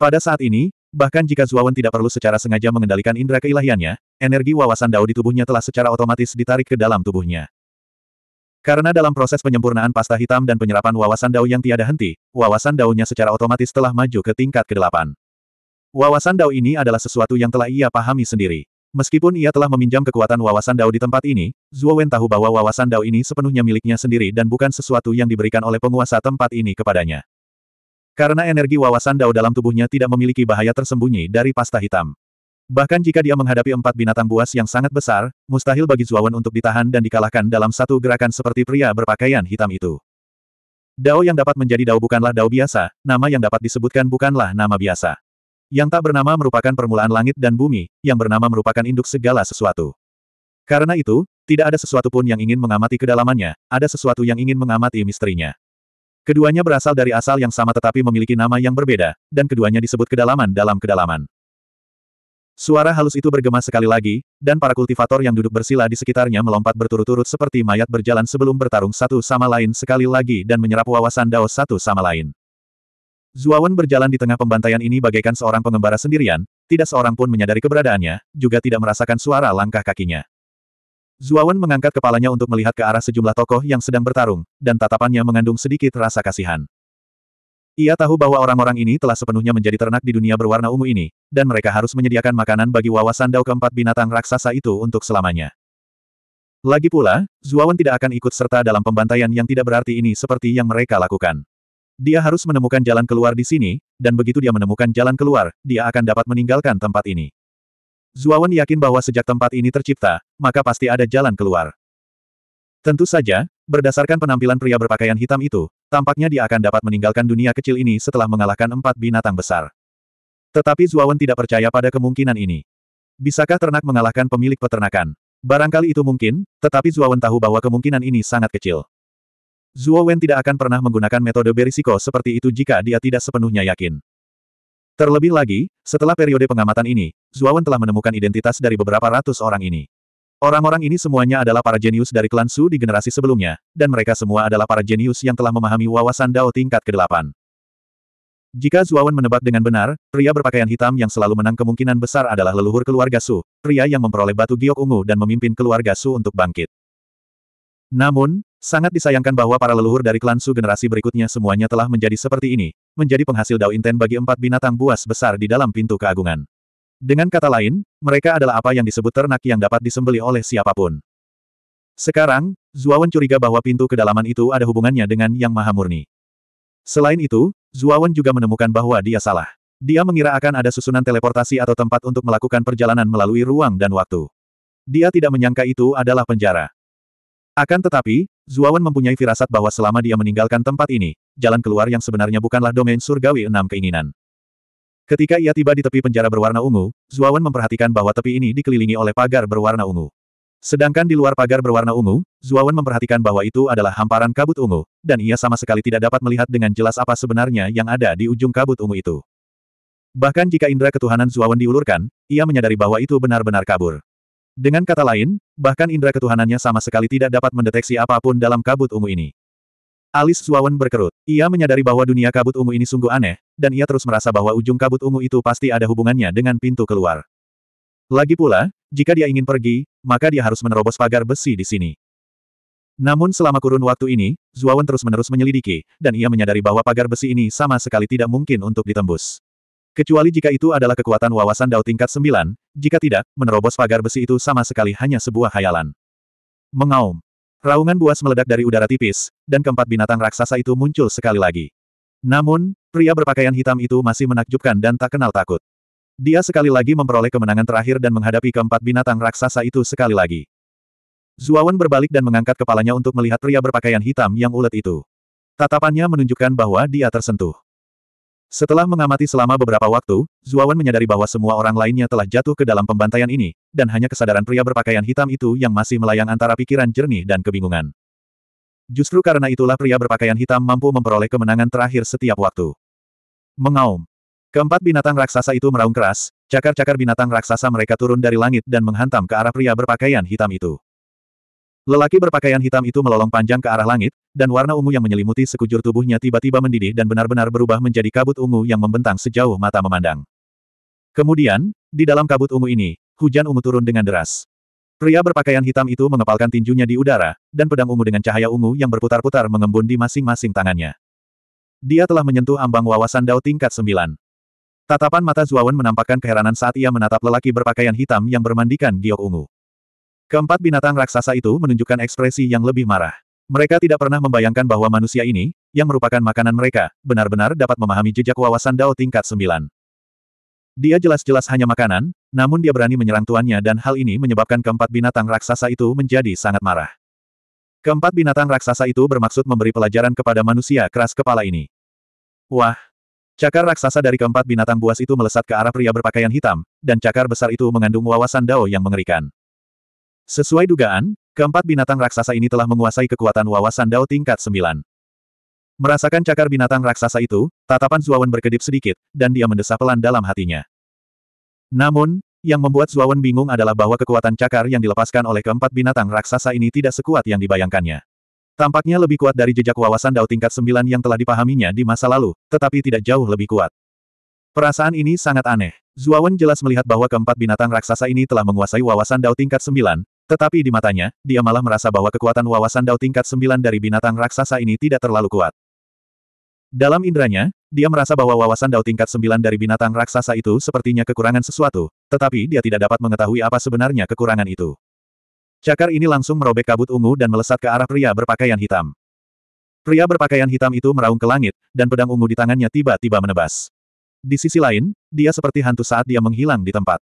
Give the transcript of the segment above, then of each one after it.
Pada saat ini, bahkan jika Zuawan tidak perlu secara sengaja mengendalikan indera keilahiannya, energi wawasan Dao di tubuhnya telah secara otomatis ditarik ke dalam tubuhnya. Karena dalam proses penyempurnaan pasta hitam dan penyerapan wawasan Dao yang tiada henti, wawasan Dao-nya secara otomatis telah maju ke tingkat ke-8. Wawasan Dao ini adalah sesuatu yang telah ia pahami sendiri. Meskipun ia telah meminjam kekuatan wawasan Dao di tempat ini, Zuo Wen tahu bahwa wawasan Dao ini sepenuhnya miliknya sendiri dan bukan sesuatu yang diberikan oleh penguasa tempat ini kepadanya. Karena energi wawasan Dao dalam tubuhnya tidak memiliki bahaya tersembunyi dari pasta hitam. Bahkan jika dia menghadapi empat binatang buas yang sangat besar, mustahil bagi Zuawan untuk ditahan dan dikalahkan dalam satu gerakan seperti pria berpakaian hitam itu. Dao yang dapat menjadi Dao bukanlah Dao biasa, nama yang dapat disebutkan bukanlah nama biasa. Yang tak bernama merupakan permulaan langit dan bumi, yang bernama merupakan induk segala sesuatu. Karena itu, tidak ada sesuatu pun yang ingin mengamati kedalamannya, ada sesuatu yang ingin mengamati misterinya. Keduanya berasal dari asal yang sama tetapi memiliki nama yang berbeda, dan keduanya disebut kedalaman dalam kedalaman. Suara halus itu bergema sekali lagi, dan para kultivator yang duduk bersila di sekitarnya melompat berturut-turut seperti mayat berjalan sebelum bertarung satu sama lain sekali lagi dan menyerap wawasan Dao satu sama lain. Zuawan berjalan di tengah pembantaian ini bagaikan seorang pengembara sendirian, tidak seorang pun menyadari keberadaannya, juga tidak merasakan suara langkah kakinya. Zuawan mengangkat kepalanya untuk melihat ke arah sejumlah tokoh yang sedang bertarung, dan tatapannya mengandung sedikit rasa kasihan. Ia tahu bahwa orang-orang ini telah sepenuhnya menjadi ternak di dunia berwarna ungu ini, dan mereka harus menyediakan makanan bagi wawasan dao keempat binatang raksasa itu untuk selamanya. Lagi pula, Zuawan tidak akan ikut serta dalam pembantaian yang tidak berarti ini seperti yang mereka lakukan. Dia harus menemukan jalan keluar di sini, dan begitu dia menemukan jalan keluar, dia akan dapat meninggalkan tempat ini. Zuawan yakin bahwa sejak tempat ini tercipta, maka pasti ada jalan keluar. Tentu saja, berdasarkan penampilan pria berpakaian hitam itu, tampaknya dia akan dapat meninggalkan dunia kecil ini setelah mengalahkan empat binatang besar. Tetapi Zuawan tidak percaya pada kemungkinan ini. Bisakah ternak mengalahkan pemilik peternakan? Barangkali itu mungkin, tetapi Zuawan tahu bahwa kemungkinan ini sangat kecil. Zuawan tidak akan pernah menggunakan metode berisiko seperti itu jika dia tidak sepenuhnya yakin. Terlebih lagi, setelah periode pengamatan ini, Zuawan telah menemukan identitas dari beberapa ratus orang ini. Orang-orang ini semuanya adalah para jenius dari klan Su di generasi sebelumnya, dan mereka semua adalah para jenius yang telah memahami wawasan Dao tingkat ke-8. Jika Zuawan menebak dengan benar, pria berpakaian hitam yang selalu menang kemungkinan besar adalah leluhur keluarga Su, pria yang memperoleh batu giok ungu dan memimpin keluarga Su untuk bangkit. Namun, Sangat disayangkan bahwa para leluhur dari klan Su generasi berikutnya semuanya telah menjadi seperti ini, menjadi penghasil Dao Inten bagi empat binatang buas besar di dalam pintu keagungan. Dengan kata lain, mereka adalah apa yang disebut ternak yang dapat disembeli oleh siapapun. Sekarang, Zuawan curiga bahwa pintu kedalaman itu ada hubungannya dengan Yang Maha Murni. Selain itu, Zuawan juga menemukan bahwa dia salah. Dia mengira akan ada susunan teleportasi atau tempat untuk melakukan perjalanan melalui ruang dan waktu. Dia tidak menyangka itu adalah penjara. Akan tetapi, Zuawan mempunyai firasat bahwa selama dia meninggalkan tempat ini, jalan keluar yang sebenarnya bukanlah domain surgawi enam keinginan. Ketika ia tiba di tepi penjara berwarna ungu, Zuawan memperhatikan bahwa tepi ini dikelilingi oleh pagar berwarna ungu. Sedangkan di luar pagar berwarna ungu, Zuawan memperhatikan bahwa itu adalah hamparan kabut ungu, dan ia sama sekali tidak dapat melihat dengan jelas apa sebenarnya yang ada di ujung kabut ungu itu. Bahkan jika indera ketuhanan Zuawan diulurkan, ia menyadari bahwa itu benar-benar kabur. Dengan kata lain, bahkan indera ketuhanannya sama sekali tidak dapat mendeteksi apapun dalam kabut ungu ini. Alis Suawan berkerut. Ia menyadari bahwa dunia kabut ungu ini sungguh aneh, dan ia terus merasa bahwa ujung kabut ungu itu pasti ada hubungannya dengan pintu keluar. Lagi pula, jika dia ingin pergi, maka dia harus menerobos pagar besi di sini. Namun selama kurun waktu ini, Zuawan terus-menerus menyelidiki, dan ia menyadari bahwa pagar besi ini sama sekali tidak mungkin untuk ditembus. Kecuali jika itu adalah kekuatan wawasan Dao tingkat 9, jika tidak, menerobos pagar besi itu sama sekali hanya sebuah khayalan. Mengaum. Raungan buas meledak dari udara tipis, dan keempat binatang raksasa itu muncul sekali lagi. Namun, pria berpakaian hitam itu masih menakjubkan dan tak kenal takut. Dia sekali lagi memperoleh kemenangan terakhir dan menghadapi keempat binatang raksasa itu sekali lagi. Zuawan berbalik dan mengangkat kepalanya untuk melihat pria berpakaian hitam yang ulet itu. Tatapannya menunjukkan bahwa dia tersentuh. Setelah mengamati selama beberapa waktu, Zuawan menyadari bahwa semua orang lainnya telah jatuh ke dalam pembantaian ini, dan hanya kesadaran pria berpakaian hitam itu yang masih melayang antara pikiran jernih dan kebingungan. Justru karena itulah pria berpakaian hitam mampu memperoleh kemenangan terakhir setiap waktu. Mengaum. Keempat binatang raksasa itu meraung keras, cakar-cakar binatang raksasa mereka turun dari langit dan menghantam ke arah pria berpakaian hitam itu. Lelaki berpakaian hitam itu melolong panjang ke arah langit, dan warna ungu yang menyelimuti sekujur tubuhnya tiba-tiba mendidih dan benar-benar berubah menjadi kabut ungu yang membentang sejauh mata memandang. Kemudian, di dalam kabut ungu ini, hujan ungu turun dengan deras. Pria berpakaian hitam itu mengepalkan tinjunya di udara, dan pedang ungu dengan cahaya ungu yang berputar-putar mengembun di masing-masing tangannya. Dia telah menyentuh ambang wawasan Dao tingkat sembilan. Tatapan mata Zuawan menampakkan keheranan saat ia menatap lelaki berpakaian hitam yang bermandikan giok ungu. Keempat binatang raksasa itu menunjukkan ekspresi yang lebih marah. Mereka tidak pernah membayangkan bahwa manusia ini, yang merupakan makanan mereka, benar-benar dapat memahami jejak wawasan Dao tingkat sembilan. Dia jelas-jelas hanya makanan, namun dia berani menyerang tuannya dan hal ini menyebabkan keempat binatang raksasa itu menjadi sangat marah. Keempat binatang raksasa itu bermaksud memberi pelajaran kepada manusia keras kepala ini. Wah! Cakar raksasa dari keempat binatang buas itu melesat ke arah pria berpakaian hitam, dan cakar besar itu mengandung wawasan Dao yang mengerikan. Sesuai dugaan, keempat binatang raksasa ini telah menguasai kekuatan wawasan Dao tingkat 9. Merasakan cakar binatang raksasa itu, tatapan Zuawan berkedip sedikit, dan dia mendesah pelan dalam hatinya. Namun, yang membuat Zuawan bingung adalah bahwa kekuatan cakar yang dilepaskan oleh keempat binatang raksasa ini tidak sekuat yang dibayangkannya. Tampaknya lebih kuat dari jejak wawasan Dao tingkat 9 yang telah dipahaminya di masa lalu, tetapi tidak jauh lebih kuat. Perasaan ini sangat aneh. Zuawan jelas melihat bahwa keempat binatang raksasa ini telah menguasai wawasan Dao tingkat 9, tetapi di matanya, dia malah merasa bahwa kekuatan wawasan Dao tingkat 9 dari binatang raksasa ini tidak terlalu kuat. Dalam indranya, dia merasa bahwa wawasan Dao tingkat 9 dari binatang raksasa itu sepertinya kekurangan sesuatu, tetapi dia tidak dapat mengetahui apa sebenarnya kekurangan itu. Cakar ini langsung merobek kabut ungu dan melesat ke arah pria berpakaian hitam. Pria berpakaian hitam itu meraung ke langit, dan pedang ungu di tangannya tiba-tiba menebas. Di sisi lain, dia seperti hantu saat dia menghilang di tempat.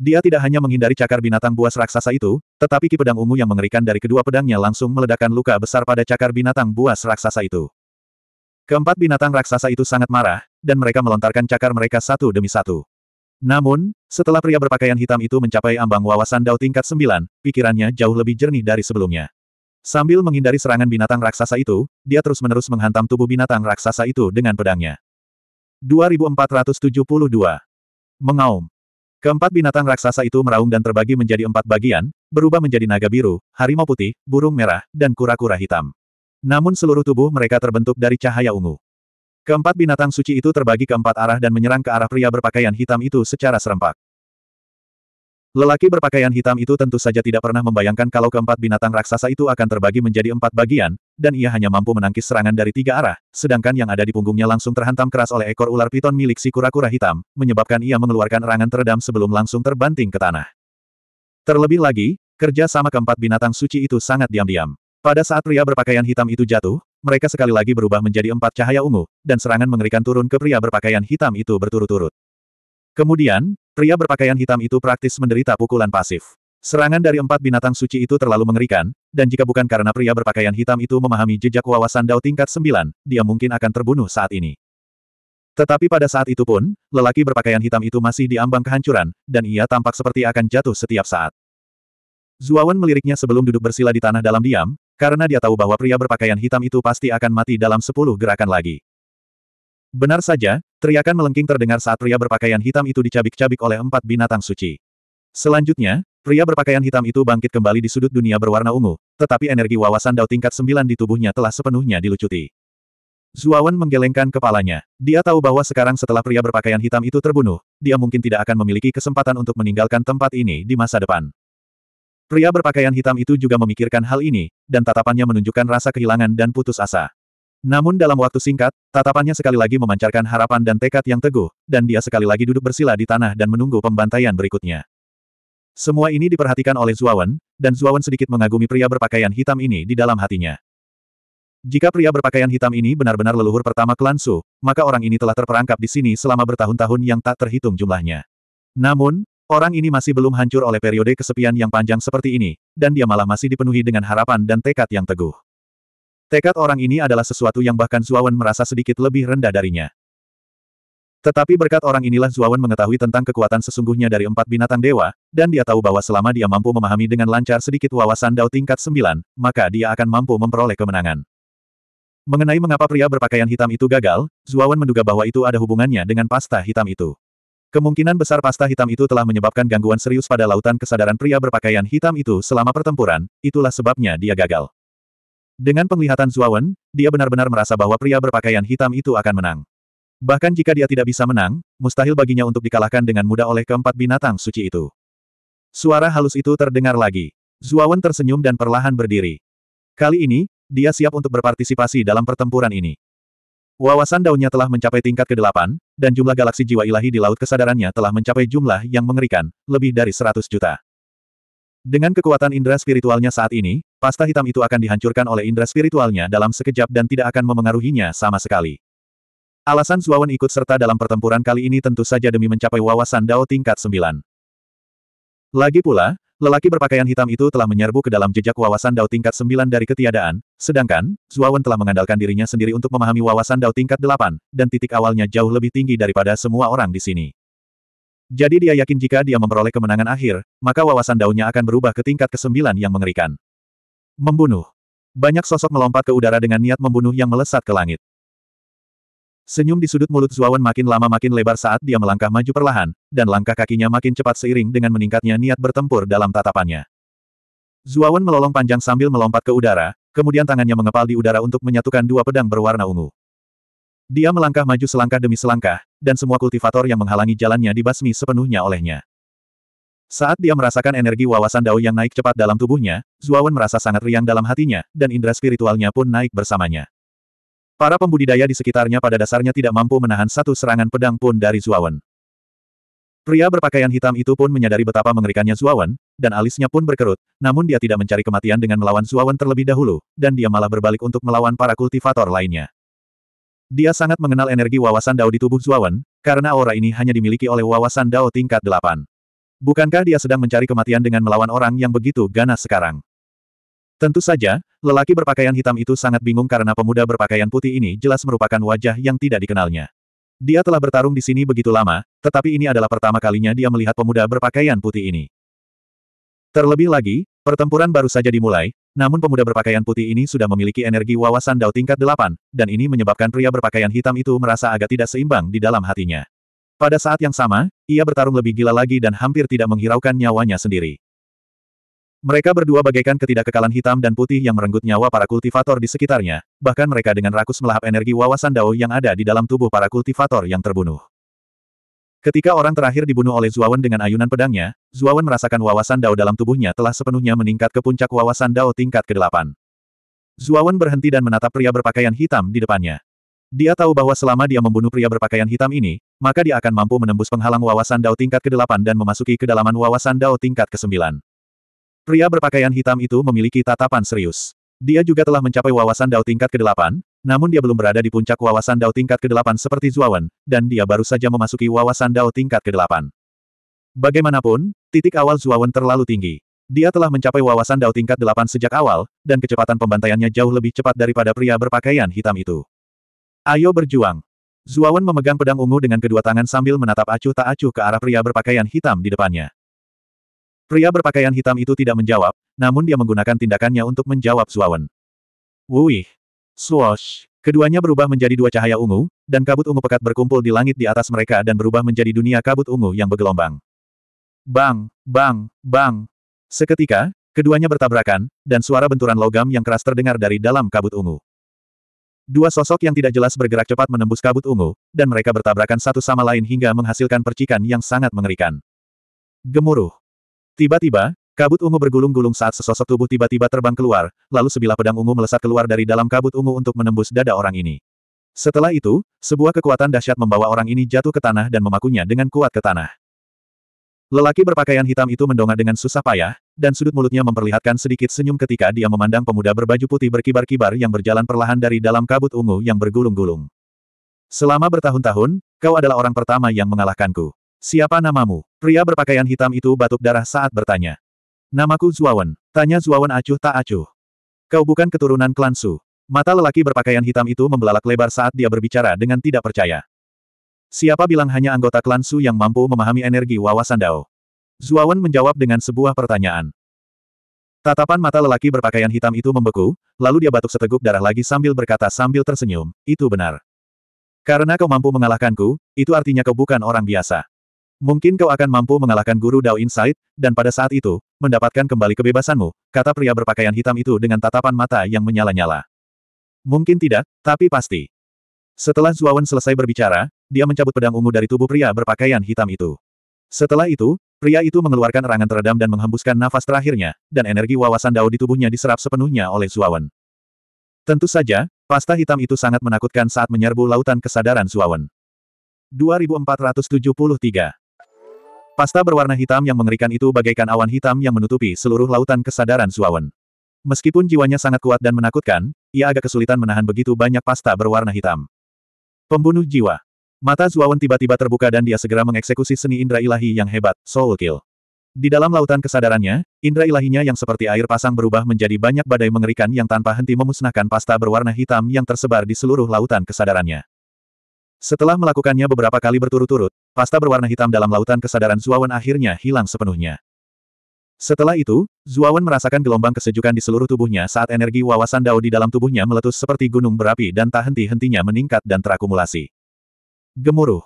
Dia tidak hanya menghindari cakar binatang buas raksasa itu, tetapi ki pedang ungu yang mengerikan dari kedua pedangnya langsung meledakkan luka besar pada cakar binatang buas raksasa itu. Keempat binatang raksasa itu sangat marah, dan mereka melontarkan cakar mereka satu demi satu. Namun, setelah pria berpakaian hitam itu mencapai ambang wawasan dao tingkat sembilan, pikirannya jauh lebih jernih dari sebelumnya. Sambil menghindari serangan binatang raksasa itu, dia terus-menerus menghantam tubuh binatang raksasa itu dengan pedangnya. 2472 Mengaum Keempat binatang raksasa itu meraung dan terbagi menjadi empat bagian, berubah menjadi naga biru, harimau putih, burung merah, dan kura-kura hitam. Namun seluruh tubuh mereka terbentuk dari cahaya ungu. Keempat binatang suci itu terbagi ke empat arah dan menyerang ke arah pria berpakaian hitam itu secara serempak. Lelaki berpakaian hitam itu tentu saja tidak pernah membayangkan kalau keempat binatang raksasa itu akan terbagi menjadi empat bagian, dan ia hanya mampu menangkis serangan dari tiga arah, sedangkan yang ada di punggungnya langsung terhantam keras oleh ekor ular piton milik si kura-kura hitam, menyebabkan ia mengeluarkan erangan teredam sebelum langsung terbanting ke tanah. Terlebih lagi, kerja sama keempat binatang suci itu sangat diam-diam. Pada saat pria berpakaian hitam itu jatuh, mereka sekali lagi berubah menjadi empat cahaya ungu, dan serangan mengerikan turun ke pria berpakaian hitam itu berturut-turut. Kemudian, pria berpakaian hitam itu praktis menderita pukulan pasif. Serangan dari empat binatang suci itu terlalu mengerikan, dan jika bukan karena pria berpakaian hitam itu memahami jejak wawasan Dao tingkat sembilan, dia mungkin akan terbunuh saat ini. Tetapi pada saat itu pun, lelaki berpakaian hitam itu masih diambang kehancuran, dan ia tampak seperti akan jatuh setiap saat. Zuawan meliriknya sebelum duduk bersila di tanah dalam diam, karena dia tahu bahwa pria berpakaian hitam itu pasti akan mati dalam sepuluh gerakan lagi. Benar saja, teriakan melengking terdengar saat pria berpakaian hitam itu dicabik-cabik oleh empat binatang suci. Selanjutnya, Pria berpakaian hitam itu bangkit kembali di sudut dunia berwarna ungu, tetapi energi wawasan Dao tingkat sembilan di tubuhnya telah sepenuhnya dilucuti. Zuawan menggelengkan kepalanya. Dia tahu bahwa sekarang setelah pria berpakaian hitam itu terbunuh, dia mungkin tidak akan memiliki kesempatan untuk meninggalkan tempat ini di masa depan. Pria berpakaian hitam itu juga memikirkan hal ini, dan tatapannya menunjukkan rasa kehilangan dan putus asa. Namun dalam waktu singkat, tatapannya sekali lagi memancarkan harapan dan tekad yang teguh, dan dia sekali lagi duduk bersila di tanah dan menunggu pembantaian berikutnya. Semua ini diperhatikan oleh Zuawan, dan Zuawan sedikit mengagumi pria berpakaian hitam ini di dalam hatinya. Jika pria berpakaian hitam ini benar-benar leluhur pertama klan Su, maka orang ini telah terperangkap di sini selama bertahun-tahun yang tak terhitung jumlahnya. Namun, orang ini masih belum hancur oleh periode kesepian yang panjang seperti ini, dan dia malah masih dipenuhi dengan harapan dan tekad yang teguh. Tekad orang ini adalah sesuatu yang bahkan Zuawan merasa sedikit lebih rendah darinya. Tetapi berkat orang inilah Zuawan mengetahui tentang kekuatan sesungguhnya dari empat binatang dewa, dan dia tahu bahwa selama dia mampu memahami dengan lancar sedikit wawasan Dao tingkat sembilan, maka dia akan mampu memperoleh kemenangan. Mengenai mengapa pria berpakaian hitam itu gagal, Zuawan menduga bahwa itu ada hubungannya dengan pasta hitam itu. Kemungkinan besar pasta hitam itu telah menyebabkan gangguan serius pada lautan kesadaran pria berpakaian hitam itu selama pertempuran, itulah sebabnya dia gagal. Dengan penglihatan Zuawan, dia benar-benar merasa bahwa pria berpakaian hitam itu akan menang. Bahkan jika dia tidak bisa menang, mustahil baginya untuk dikalahkan dengan mudah oleh keempat binatang suci itu. Suara halus itu terdengar lagi. Zuawan tersenyum dan perlahan berdiri. Kali ini, dia siap untuk berpartisipasi dalam pertempuran ini. Wawasan daunnya telah mencapai tingkat ke-8, dan jumlah galaksi jiwa ilahi di laut kesadarannya telah mencapai jumlah yang mengerikan, lebih dari 100 juta. Dengan kekuatan indera spiritualnya saat ini, pasta hitam itu akan dihancurkan oleh indera spiritualnya dalam sekejap dan tidak akan memengaruhinya sama sekali. Alasan Suawan ikut serta dalam pertempuran kali ini tentu saja demi mencapai wawasan Dao tingkat 9. Lagi pula, lelaki berpakaian hitam itu telah menyerbu ke dalam jejak wawasan Dao tingkat 9 dari ketiadaan, sedangkan, Suawan telah mengandalkan dirinya sendiri untuk memahami wawasan Dao tingkat 8, dan titik awalnya jauh lebih tinggi daripada semua orang di sini. Jadi dia yakin jika dia memperoleh kemenangan akhir, maka wawasan daunnya akan berubah ke tingkat ke-9 yang mengerikan. Membunuh. Banyak sosok melompat ke udara dengan niat membunuh yang melesat ke langit. Senyum di sudut mulut Zuawan makin lama makin lebar saat dia melangkah maju perlahan, dan langkah kakinya makin cepat seiring dengan meningkatnya niat bertempur dalam tatapannya. Zuawan melolong panjang sambil melompat ke udara, kemudian tangannya mengepal di udara untuk menyatukan dua pedang berwarna ungu. Dia melangkah maju selangkah demi selangkah, dan semua kultivator yang menghalangi jalannya dibasmi sepenuhnya olehnya. Saat dia merasakan energi wawasan Dao yang naik cepat dalam tubuhnya, Zuawan merasa sangat riang dalam hatinya, dan indera spiritualnya pun naik bersamanya. Para pembudidaya di sekitarnya pada dasarnya tidak mampu menahan satu serangan pedang pun dari Zuawan. Pria berpakaian hitam itu pun menyadari betapa mengerikannya Zuawan, dan alisnya pun berkerut, namun dia tidak mencari kematian dengan melawan Zuawan terlebih dahulu, dan dia malah berbalik untuk melawan para kultivator lainnya. Dia sangat mengenal energi wawasan Dao di tubuh Zuawan, karena aura ini hanya dimiliki oleh wawasan Dao tingkat 8. Bukankah dia sedang mencari kematian dengan melawan orang yang begitu ganas sekarang? Tentu saja, Lelaki berpakaian hitam itu sangat bingung karena pemuda berpakaian putih ini jelas merupakan wajah yang tidak dikenalnya. Dia telah bertarung di sini begitu lama, tetapi ini adalah pertama kalinya dia melihat pemuda berpakaian putih ini. Terlebih lagi, pertempuran baru saja dimulai, namun pemuda berpakaian putih ini sudah memiliki energi wawasan dao tingkat 8, dan ini menyebabkan pria berpakaian hitam itu merasa agak tidak seimbang di dalam hatinya. Pada saat yang sama, ia bertarung lebih gila lagi dan hampir tidak menghiraukan nyawanya sendiri. Mereka berdua bagaikan ketidakkekalan hitam dan putih yang merenggut nyawa para kultivator di sekitarnya, bahkan mereka dengan rakus melahap energi wawasan Dao yang ada di dalam tubuh para kultivator yang terbunuh. Ketika orang terakhir dibunuh oleh Zuawan dengan ayunan pedangnya, Zuawan merasakan wawasan Dao dalam tubuhnya telah sepenuhnya meningkat ke puncak wawasan Dao tingkat ke-8. Zuawan berhenti dan menatap pria berpakaian hitam di depannya. Dia tahu bahwa selama dia membunuh pria berpakaian hitam ini, maka dia akan mampu menembus penghalang wawasan Dao tingkat ke-8 dan memasuki kedalaman wawasan Dao tingkat ke-9. Pria berpakaian hitam itu memiliki tatapan serius. Dia juga telah mencapai wawasan Dao tingkat ke-8, namun dia belum berada di puncak wawasan Dao tingkat ke-8 seperti Zuawan, dan dia baru saja memasuki wawasan Dao tingkat ke-8. Bagaimanapun, titik awal Zuawan terlalu tinggi. Dia telah mencapai wawasan Dao tingkat 8 sejak awal, dan kecepatan pembantaiannya jauh lebih cepat daripada pria berpakaian hitam itu. Ayo berjuang! Zuawan memegang pedang ungu dengan kedua tangan sambil menatap acuh tak acuh ke arah pria berpakaian hitam di depannya. Pria berpakaian hitam itu tidak menjawab, namun dia menggunakan tindakannya untuk menjawab Zuawan. Wuih! Swash! Keduanya berubah menjadi dua cahaya ungu, dan kabut ungu pekat berkumpul di langit di atas mereka dan berubah menjadi dunia kabut ungu yang bergelombang. Bang! Bang! Bang! Seketika, keduanya bertabrakan, dan suara benturan logam yang keras terdengar dari dalam kabut ungu. Dua sosok yang tidak jelas bergerak cepat menembus kabut ungu, dan mereka bertabrakan satu sama lain hingga menghasilkan percikan yang sangat mengerikan. Gemuruh. Tiba-tiba, kabut ungu bergulung-gulung saat sesosok tubuh tiba-tiba terbang keluar, lalu sebilah pedang ungu melesat keluar dari dalam kabut ungu untuk menembus dada orang ini. Setelah itu, sebuah kekuatan dahsyat membawa orang ini jatuh ke tanah dan memakunya dengan kuat ke tanah. Lelaki berpakaian hitam itu mendongak dengan susah payah, dan sudut mulutnya memperlihatkan sedikit senyum ketika dia memandang pemuda berbaju putih berkibar-kibar yang berjalan perlahan dari dalam kabut ungu yang bergulung-gulung. Selama bertahun-tahun, kau adalah orang pertama yang mengalahkanku. Siapa namamu? Pria berpakaian hitam itu batuk darah saat bertanya. Namaku Zuawan. Tanya Zuawan acuh tak acuh. Kau bukan keturunan klan Su. Mata lelaki berpakaian hitam itu membelalak lebar saat dia berbicara dengan tidak percaya. Siapa bilang hanya anggota klan Su yang mampu memahami energi wawasan Dao? Zuawan menjawab dengan sebuah pertanyaan. Tatapan mata lelaki berpakaian hitam itu membeku, lalu dia batuk seteguk darah lagi sambil berkata sambil tersenyum, itu benar. Karena kau mampu mengalahkanku, itu artinya kau bukan orang biasa. Mungkin kau akan mampu mengalahkan guru Dao Insight, dan pada saat itu, mendapatkan kembali kebebasanmu, kata pria berpakaian hitam itu dengan tatapan mata yang menyala-nyala. Mungkin tidak, tapi pasti. Setelah Zuawan selesai berbicara, dia mencabut pedang ungu dari tubuh pria berpakaian hitam itu. Setelah itu, pria itu mengeluarkan erangan teredam dan menghembuskan nafas terakhirnya, dan energi wawasan Dao di tubuhnya diserap sepenuhnya oleh Zuawan. Tentu saja, pasta hitam itu sangat menakutkan saat menyerbu lautan kesadaran Zuawan. 2473 Pasta berwarna hitam yang mengerikan itu bagaikan awan hitam yang menutupi seluruh lautan kesadaran Suawen. Meskipun jiwanya sangat kuat dan menakutkan, ia agak kesulitan menahan begitu banyak pasta berwarna hitam. Pembunuh jiwa. Mata Zuawan tiba-tiba terbuka dan dia segera mengeksekusi seni indra ilahi yang hebat, Soul Kill. Di dalam lautan kesadarannya, indra ilahinya yang seperti air pasang berubah menjadi banyak badai mengerikan yang tanpa henti memusnahkan pasta berwarna hitam yang tersebar di seluruh lautan kesadarannya. Setelah melakukannya beberapa kali berturut-turut, Pasta berwarna hitam dalam lautan kesadaran Zuawan akhirnya hilang sepenuhnya. Setelah itu, Zuawan merasakan gelombang kesejukan di seluruh tubuhnya saat energi wawasan Dao di dalam tubuhnya meletus seperti gunung berapi dan tak henti-hentinya meningkat dan terakumulasi. Gemuruh.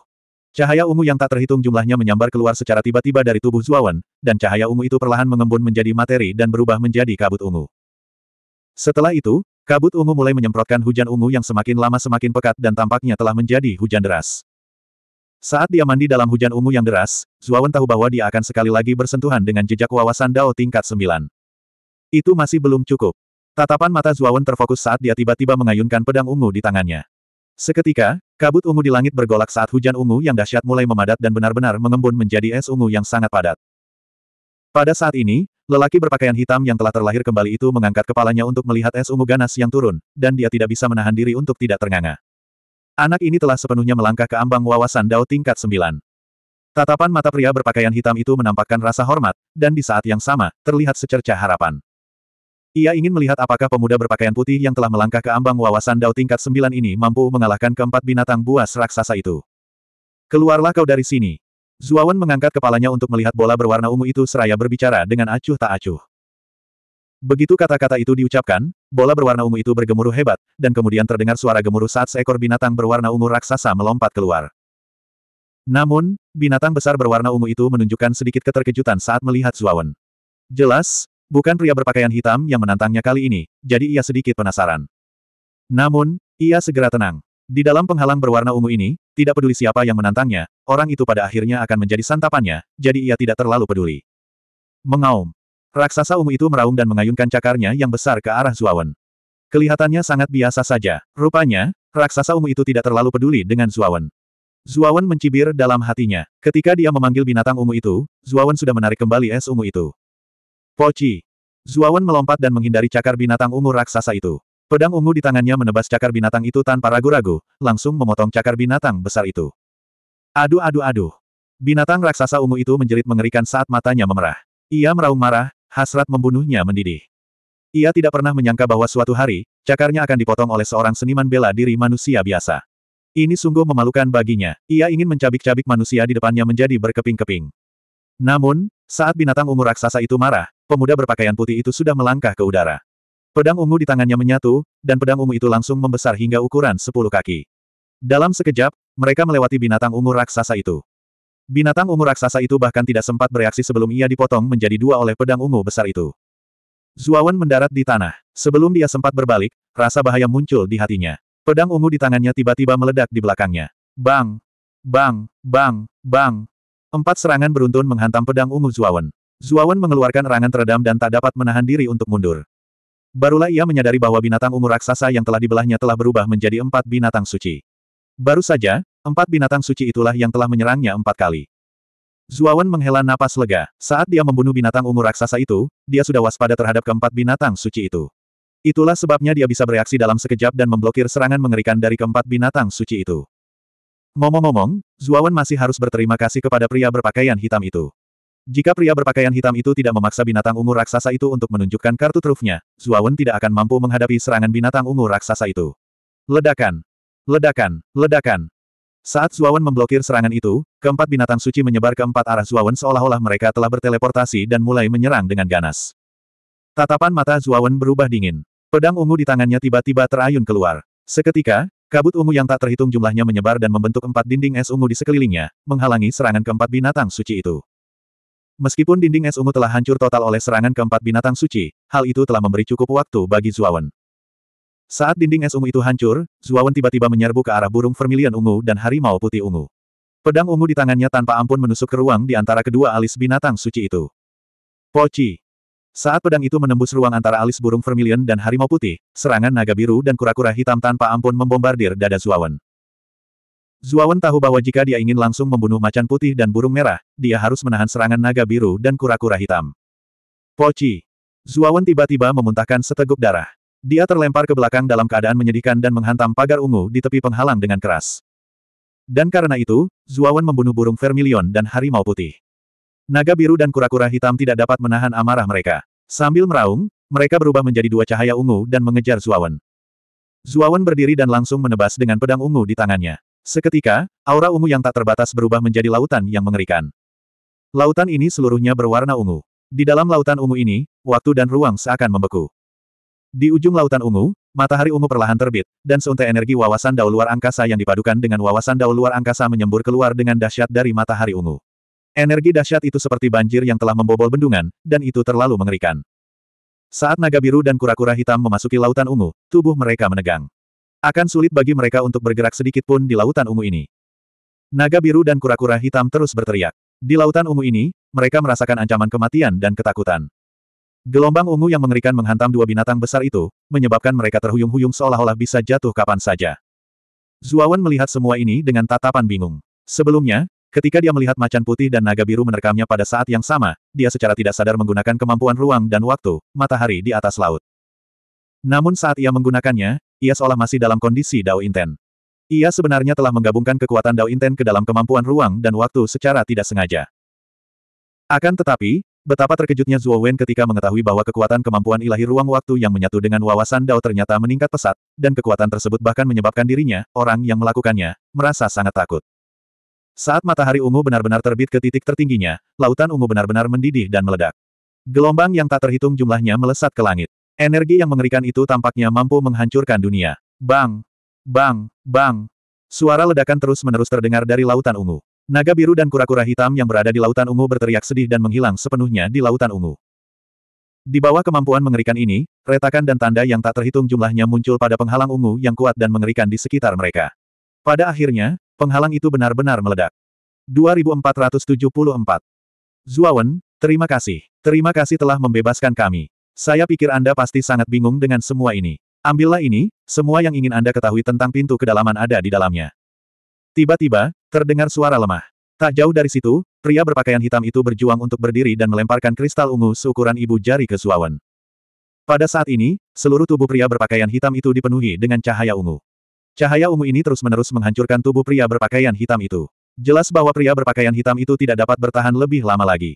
Cahaya ungu yang tak terhitung jumlahnya menyambar keluar secara tiba-tiba dari tubuh Zuawan, dan cahaya ungu itu perlahan mengembun menjadi materi dan berubah menjadi kabut ungu. Setelah itu, kabut ungu mulai menyemprotkan hujan ungu yang semakin lama semakin pekat dan tampaknya telah menjadi hujan deras. Saat dia mandi dalam hujan ungu yang deras, Zuawan tahu bahwa dia akan sekali lagi bersentuhan dengan jejak wawasan Dao tingkat 9. Itu masih belum cukup. Tatapan mata Zuawan terfokus saat dia tiba-tiba mengayunkan pedang ungu di tangannya. Seketika, kabut ungu di langit bergolak saat hujan ungu yang dahsyat mulai memadat dan benar-benar mengembun menjadi es ungu yang sangat padat. Pada saat ini, lelaki berpakaian hitam yang telah terlahir kembali itu mengangkat kepalanya untuk melihat es ungu ganas yang turun, dan dia tidak bisa menahan diri untuk tidak ternganga. Anak ini telah sepenuhnya melangkah ke ambang wawasan Dao tingkat sembilan. Tatapan mata pria berpakaian hitam itu menampakkan rasa hormat, dan di saat yang sama, terlihat secerca harapan. Ia ingin melihat apakah pemuda berpakaian putih yang telah melangkah ke ambang wawasan Dao tingkat sembilan ini mampu mengalahkan keempat binatang buas raksasa itu. Keluarlah kau dari sini. Zuawan mengangkat kepalanya untuk melihat bola berwarna ungu itu seraya berbicara dengan acuh tak acuh. Begitu kata-kata itu diucapkan, bola berwarna ungu itu bergemuruh hebat, dan kemudian terdengar suara gemuruh saat seekor binatang berwarna ungu raksasa melompat keluar. Namun, binatang besar berwarna ungu itu menunjukkan sedikit keterkejutan saat melihat Zuawan. Jelas, bukan pria berpakaian hitam yang menantangnya kali ini, jadi ia sedikit penasaran. Namun, ia segera tenang. Di dalam penghalang berwarna ungu ini, tidak peduli siapa yang menantangnya, orang itu pada akhirnya akan menjadi santapannya, jadi ia tidak terlalu peduli. Mengaum, Raksasa ungu itu meraung dan mengayunkan cakarnya yang besar ke arah Zuawan. Kelihatannya sangat biasa saja. Rupanya, raksasa ungu itu tidak terlalu peduli dengan Zuawan. Zuawan mencibir dalam hatinya. Ketika dia memanggil binatang ungu itu, Zuawan sudah menarik kembali es ungu itu. Poci. Zuawan melompat dan menghindari cakar binatang ungu raksasa itu. Pedang ungu di tangannya menebas cakar binatang itu tanpa ragu-ragu, langsung memotong cakar binatang besar itu. Aduh aduh aduh. Binatang raksasa ungu itu menjerit mengerikan saat matanya memerah. Ia meraung marah, hasrat membunuhnya mendidih. Ia tidak pernah menyangka bahwa suatu hari, cakarnya akan dipotong oleh seorang seniman bela diri manusia biasa. Ini sungguh memalukan baginya. Ia ingin mencabik-cabik manusia di depannya menjadi berkeping-keping. Namun, saat binatang ungu raksasa itu marah, pemuda berpakaian putih itu sudah melangkah ke udara. Pedang ungu di tangannya menyatu, dan pedang ungu itu langsung membesar hingga ukuran 10 kaki. Dalam sekejap, mereka melewati binatang ungu raksasa itu. Binatang ungu raksasa itu bahkan tidak sempat bereaksi sebelum ia dipotong menjadi dua oleh pedang ungu besar itu. Zuawan mendarat di tanah. Sebelum dia sempat berbalik, rasa bahaya muncul di hatinya. Pedang ungu di tangannya tiba-tiba meledak di belakangnya. Bang! Bang! Bang! Bang! Empat serangan beruntun menghantam pedang ungu Zuawan. Zuawan mengeluarkan erangan teredam dan tak dapat menahan diri untuk mundur. Barulah ia menyadari bahwa binatang ungu raksasa yang telah dibelahnya telah berubah menjadi empat binatang suci. Baru saja, Empat binatang suci itulah yang telah menyerangnya empat kali. Zuawan menghela napas lega. Saat dia membunuh binatang ungu raksasa itu, dia sudah waspada terhadap keempat binatang suci itu. Itulah sebabnya dia bisa bereaksi dalam sekejap dan memblokir serangan mengerikan dari keempat binatang suci itu. Ngomong-ngomong, Zuawan masih harus berterima kasih kepada pria berpakaian hitam itu. Jika pria berpakaian hitam itu tidak memaksa binatang ungu raksasa itu untuk menunjukkan kartu trufnya, Zuawan tidak akan mampu menghadapi serangan binatang ungu raksasa itu. Ledakan! Ledakan! Ledakan! Saat Zuawan memblokir serangan itu, keempat binatang suci menyebar ke empat arah Zuawan seolah-olah mereka telah berteleportasi dan mulai menyerang dengan ganas. Tatapan mata Zuawan berubah dingin. Pedang ungu di tangannya tiba-tiba terayun keluar. Seketika, kabut ungu yang tak terhitung jumlahnya menyebar dan membentuk empat dinding es ungu di sekelilingnya, menghalangi serangan keempat binatang suci itu. Meskipun dinding es ungu telah hancur total oleh serangan keempat binatang suci, hal itu telah memberi cukup waktu bagi Zuawan. Saat dinding es ungu itu hancur, Zuawan tiba-tiba menyerbu ke arah burung vermilion ungu dan harimau putih ungu. Pedang ungu di tangannya tanpa ampun menusuk ke ruang di antara kedua alis binatang suci itu. Poci. Saat pedang itu menembus ruang antara alis burung vermilion dan harimau putih, serangan naga biru dan kura-kura hitam tanpa ampun membombardir dada Zuawan. Zuawan tahu bahwa jika dia ingin langsung membunuh macan putih dan burung merah, dia harus menahan serangan naga biru dan kura-kura hitam. Poci. Zuawan tiba-tiba memuntahkan seteguk darah. Dia terlempar ke belakang dalam keadaan menyedihkan dan menghantam pagar ungu di tepi penghalang dengan keras. Dan karena itu, Zuawan membunuh burung vermilion dan harimau putih. Naga biru dan kura-kura hitam tidak dapat menahan amarah mereka. Sambil meraung, mereka berubah menjadi dua cahaya ungu dan mengejar Zuawan. Zuawan berdiri dan langsung menebas dengan pedang ungu di tangannya. Seketika, aura ungu yang tak terbatas berubah menjadi lautan yang mengerikan. Lautan ini seluruhnya berwarna ungu. Di dalam lautan ungu ini, waktu dan ruang seakan membeku. Di ujung lautan ungu, matahari ungu perlahan terbit, dan seuntai energi wawasan dao luar angkasa yang dipadukan dengan wawasan dao luar angkasa menyembur keluar dengan dahsyat dari matahari ungu. Energi dahsyat itu seperti banjir yang telah membobol bendungan, dan itu terlalu mengerikan. Saat naga biru dan kura-kura hitam memasuki lautan ungu, tubuh mereka menegang. Akan sulit bagi mereka untuk bergerak sedikit pun di lautan ungu ini. Naga biru dan kura-kura hitam terus berteriak. Di lautan ungu ini, mereka merasakan ancaman kematian dan ketakutan. Gelombang ungu yang mengerikan menghantam dua binatang besar itu, menyebabkan mereka terhuyung-huyung seolah-olah bisa jatuh kapan saja. Zuawan melihat semua ini dengan tatapan bingung. Sebelumnya, ketika dia melihat macan putih dan naga biru menerkamnya pada saat yang sama, dia secara tidak sadar menggunakan kemampuan ruang dan waktu, matahari di atas laut. Namun saat ia menggunakannya, ia seolah masih dalam kondisi Dao Inten. Ia sebenarnya telah menggabungkan kekuatan Dao Inten ke dalam kemampuan ruang dan waktu secara tidak sengaja. Akan tetapi, Betapa terkejutnya Zuo Wen ketika mengetahui bahwa kekuatan kemampuan ilahi ruang waktu yang menyatu dengan wawasan Dao ternyata meningkat pesat, dan kekuatan tersebut bahkan menyebabkan dirinya, orang yang melakukannya, merasa sangat takut. Saat matahari ungu benar-benar terbit ke titik tertingginya, lautan ungu benar-benar mendidih dan meledak. Gelombang yang tak terhitung jumlahnya melesat ke langit. Energi yang mengerikan itu tampaknya mampu menghancurkan dunia. Bang! Bang! Bang! Suara ledakan terus-menerus terdengar dari lautan ungu. Naga biru dan kura-kura hitam yang berada di lautan ungu berteriak sedih dan menghilang sepenuhnya di lautan ungu. Di bawah kemampuan mengerikan ini, retakan dan tanda yang tak terhitung jumlahnya muncul pada penghalang ungu yang kuat dan mengerikan di sekitar mereka. Pada akhirnya, penghalang itu benar-benar meledak. 2474 Zuawan, terima kasih. Terima kasih telah membebaskan kami. Saya pikir Anda pasti sangat bingung dengan semua ini. Ambillah ini, semua yang ingin Anda ketahui tentang pintu kedalaman ada di dalamnya. Tiba-tiba, Terdengar suara lemah. Tak jauh dari situ, pria berpakaian hitam itu berjuang untuk berdiri dan melemparkan kristal ungu seukuran ibu jari ke Suawan. Pada saat ini, seluruh tubuh pria berpakaian hitam itu dipenuhi dengan cahaya ungu. Cahaya ungu ini terus-menerus menghancurkan tubuh pria berpakaian hitam itu. Jelas bahwa pria berpakaian hitam itu tidak dapat bertahan lebih lama lagi.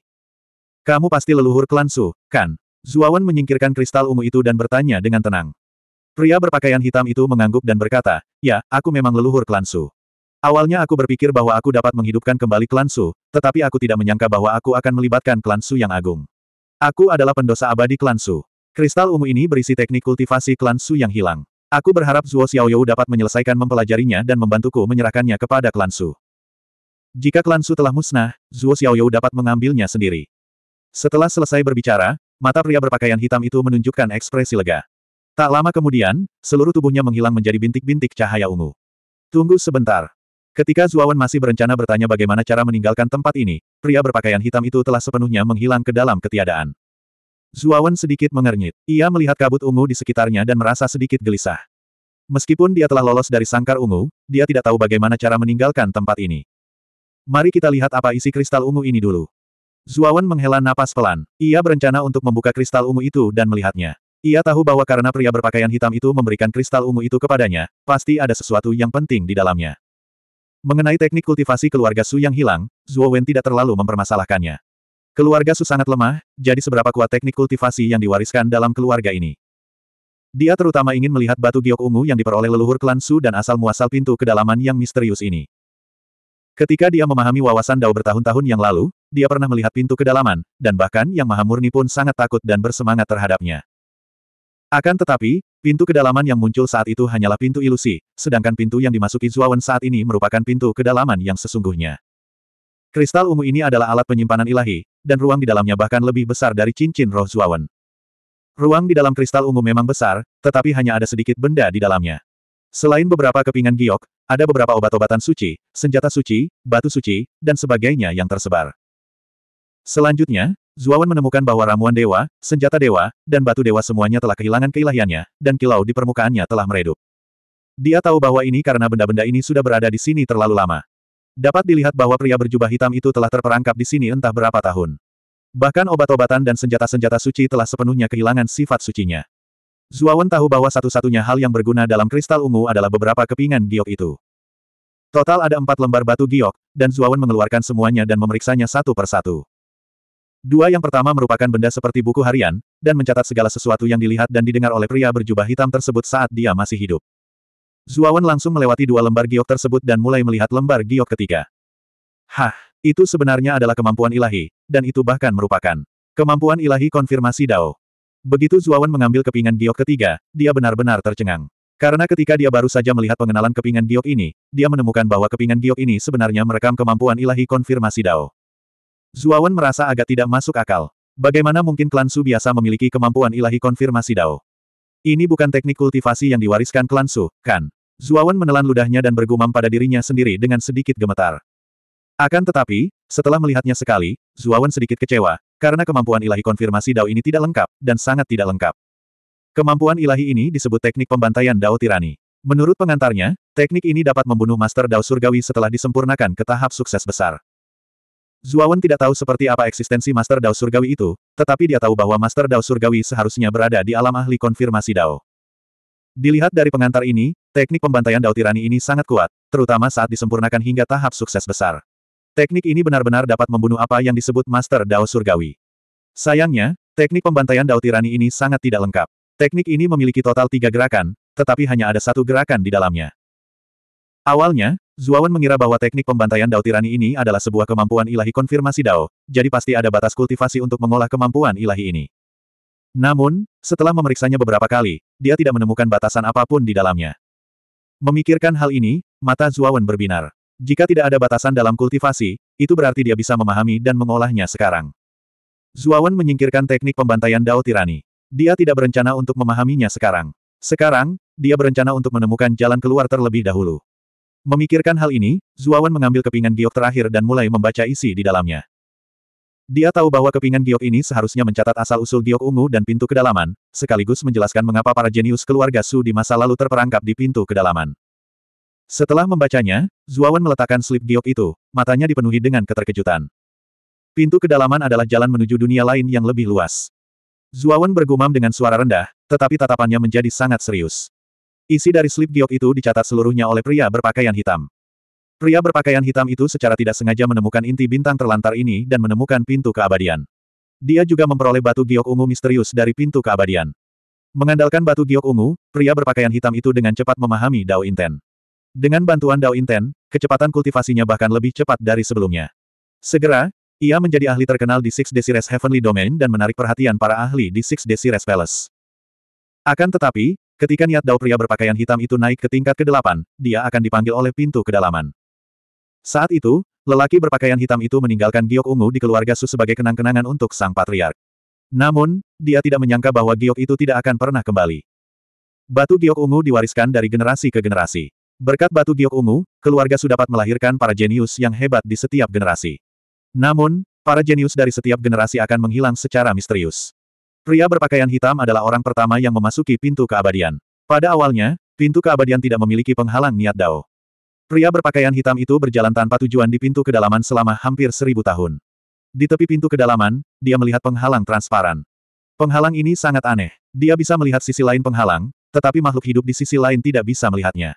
Kamu pasti leluhur klan Su, kan? Zuawan menyingkirkan kristal ungu itu dan bertanya dengan tenang. Pria berpakaian hitam itu mengangguk dan berkata, ya, aku memang leluhur klan Su. Awalnya aku berpikir bahwa aku dapat menghidupkan kembali klan Su, tetapi aku tidak menyangka bahwa aku akan melibatkan klan Su yang agung. Aku adalah pendosa abadi klan Su. Kristal ungu ini berisi teknik kultivasi klan Su yang hilang. Aku berharap Zuo Xiaoyou dapat menyelesaikan mempelajarinya dan membantuku menyerahkannya kepada klan Su. Jika klan Su telah musnah, Zuo Xiaoyou dapat mengambilnya sendiri. Setelah selesai berbicara, mata pria berpakaian hitam itu menunjukkan ekspresi lega. Tak lama kemudian, seluruh tubuhnya menghilang menjadi bintik-bintik cahaya ungu. Tunggu sebentar. Ketika Zuawan masih berencana bertanya bagaimana cara meninggalkan tempat ini, pria berpakaian hitam itu telah sepenuhnya menghilang ke dalam ketiadaan. Zuawan sedikit mengernyit. Ia melihat kabut ungu di sekitarnya dan merasa sedikit gelisah. Meskipun dia telah lolos dari sangkar ungu, dia tidak tahu bagaimana cara meninggalkan tempat ini. Mari kita lihat apa isi kristal ungu ini dulu. Zuawan menghela napas pelan. Ia berencana untuk membuka kristal ungu itu dan melihatnya. Ia tahu bahwa karena pria berpakaian hitam itu memberikan kristal ungu itu kepadanya, pasti ada sesuatu yang penting di dalamnya. Mengenai teknik kultivasi keluarga Su yang hilang, Zhuo Wen tidak terlalu mempermasalahkannya. Keluarga Su sangat lemah, jadi seberapa kuat teknik kultivasi yang diwariskan dalam keluarga ini. Dia terutama ingin melihat batu giok ungu yang diperoleh leluhur klan Su dan asal-muasal pintu kedalaman yang misterius ini. Ketika dia memahami wawasan Dao bertahun-tahun yang lalu, dia pernah melihat pintu kedalaman, dan bahkan Yang Maha Murni pun sangat takut dan bersemangat terhadapnya. Akan tetapi, Pintu kedalaman yang muncul saat itu hanyalah pintu ilusi, sedangkan pintu yang dimasuki Zuawan saat ini merupakan pintu kedalaman yang sesungguhnya. Kristal ungu ini adalah alat penyimpanan ilahi, dan ruang di dalamnya bahkan lebih besar dari cincin roh Zuawan. Ruang di dalam kristal ungu memang besar, tetapi hanya ada sedikit benda di dalamnya. Selain beberapa kepingan giok, ada beberapa obat-obatan suci, senjata suci, batu suci, dan sebagainya yang tersebar. Selanjutnya, Zuawan menemukan bahwa ramuan dewa, senjata dewa, dan batu dewa semuanya telah kehilangan keilahiannya, dan kilau di permukaannya telah meredup. Dia tahu bahwa ini karena benda-benda ini sudah berada di sini terlalu lama. Dapat dilihat bahwa pria berjubah hitam itu telah terperangkap di sini entah berapa tahun. Bahkan obat-obatan dan senjata-senjata suci telah sepenuhnya kehilangan sifat sucinya. Zuawan tahu bahwa satu-satunya hal yang berguna dalam kristal ungu adalah beberapa kepingan giok itu. Total ada empat lembar batu giok, dan Zuawan mengeluarkan semuanya dan memeriksanya satu persatu. Dua yang pertama merupakan benda seperti buku harian, dan mencatat segala sesuatu yang dilihat dan didengar oleh pria berjubah hitam tersebut saat dia masih hidup. Zuawan langsung melewati dua lembar giok tersebut dan mulai melihat lembar giok ketiga. Hah, itu sebenarnya adalah kemampuan ilahi, dan itu bahkan merupakan kemampuan ilahi konfirmasi Dao. Begitu Zuawan mengambil kepingan giok ketiga, dia benar-benar tercengang. Karena ketika dia baru saja melihat pengenalan kepingan giok ini, dia menemukan bahwa kepingan giok ini sebenarnya merekam kemampuan ilahi konfirmasi Dao. Zuawan merasa agak tidak masuk akal. Bagaimana mungkin klan Su biasa memiliki kemampuan ilahi konfirmasi Dao? Ini bukan teknik kultivasi yang diwariskan klan Su, kan? Zuawan menelan ludahnya dan bergumam pada dirinya sendiri dengan sedikit gemetar. Akan tetapi, setelah melihatnya sekali, Zuawan sedikit kecewa, karena kemampuan ilahi konfirmasi Dao ini tidak lengkap, dan sangat tidak lengkap. Kemampuan ilahi ini disebut teknik pembantaian Dao Tirani. Menurut pengantarnya, teknik ini dapat membunuh Master Dao Surgawi setelah disempurnakan ke tahap sukses besar. Zuawan tidak tahu seperti apa eksistensi Master Dao Surgawi itu, tetapi dia tahu bahwa Master Dao Surgawi seharusnya berada di alam ahli konfirmasi Dao. Dilihat dari pengantar ini, teknik pembantaian Dao Tirani ini sangat kuat, terutama saat disempurnakan hingga tahap sukses besar. Teknik ini benar-benar dapat membunuh apa yang disebut Master Dao Surgawi. Sayangnya, teknik pembantaian Dao Tirani ini sangat tidak lengkap. Teknik ini memiliki total tiga gerakan, tetapi hanya ada satu gerakan di dalamnya. Awalnya, Zuawan mengira bahwa teknik pembantaian Dao Tirani ini adalah sebuah kemampuan ilahi konfirmasi Dao, jadi pasti ada batas kultivasi untuk mengolah kemampuan ilahi ini. Namun, setelah memeriksanya beberapa kali, dia tidak menemukan batasan apapun di dalamnya. Memikirkan hal ini, mata Zuawan berbinar. Jika tidak ada batasan dalam kultivasi, itu berarti dia bisa memahami dan mengolahnya sekarang. Zuawan menyingkirkan teknik pembantaian Dao Tirani. Dia tidak berencana untuk memahaminya sekarang. Sekarang, dia berencana untuk menemukan jalan keluar terlebih dahulu. Memikirkan hal ini, Zuawan mengambil kepingan giok terakhir dan mulai membaca isi di dalamnya. Dia tahu bahwa kepingan giok ini seharusnya mencatat asal-usul giok ungu dan pintu kedalaman, sekaligus menjelaskan mengapa para jenius keluarga Su di masa lalu terperangkap di pintu kedalaman. Setelah membacanya, Zuawan meletakkan slip giok itu, matanya dipenuhi dengan keterkejutan. Pintu kedalaman adalah jalan menuju dunia lain yang lebih luas. Zuawan bergumam dengan suara rendah, tetapi tatapannya menjadi sangat serius. Isi dari slip giok itu dicatat seluruhnya oleh pria berpakaian hitam. Pria berpakaian hitam itu secara tidak sengaja menemukan inti bintang terlantar ini dan menemukan pintu keabadian. Dia juga memperoleh batu giok ungu misterius dari pintu keabadian. Mengandalkan batu giok ungu, pria berpakaian hitam itu dengan cepat memahami Dao Inten. Dengan bantuan Dao Inten, kecepatan kultivasinya bahkan lebih cepat dari sebelumnya. Segera, ia menjadi ahli terkenal di Six Desires Heavenly Domain dan menarik perhatian para ahli di Six Desires Palace. Akan tetapi, Ketika niat dao pria berpakaian hitam itu naik ke tingkat ke-8, dia akan dipanggil oleh pintu kedalaman. Saat itu, lelaki berpakaian hitam itu meninggalkan giok ungu di keluarga Su sebagai kenang-kenangan untuk sang patriark. Namun, dia tidak menyangka bahwa giok itu tidak akan pernah kembali. Batu giok ungu diwariskan dari generasi ke generasi. Berkat batu giok ungu, keluarga Su dapat melahirkan para jenius yang hebat di setiap generasi. Namun, para jenius dari setiap generasi akan menghilang secara misterius. Pria berpakaian hitam adalah orang pertama yang memasuki pintu keabadian. Pada awalnya, pintu keabadian tidak memiliki penghalang niat Dao. Pria berpakaian hitam itu berjalan tanpa tujuan di pintu kedalaman selama hampir seribu tahun. Di tepi pintu kedalaman, dia melihat penghalang transparan. Penghalang ini sangat aneh. Dia bisa melihat sisi lain penghalang, tetapi makhluk hidup di sisi lain tidak bisa melihatnya.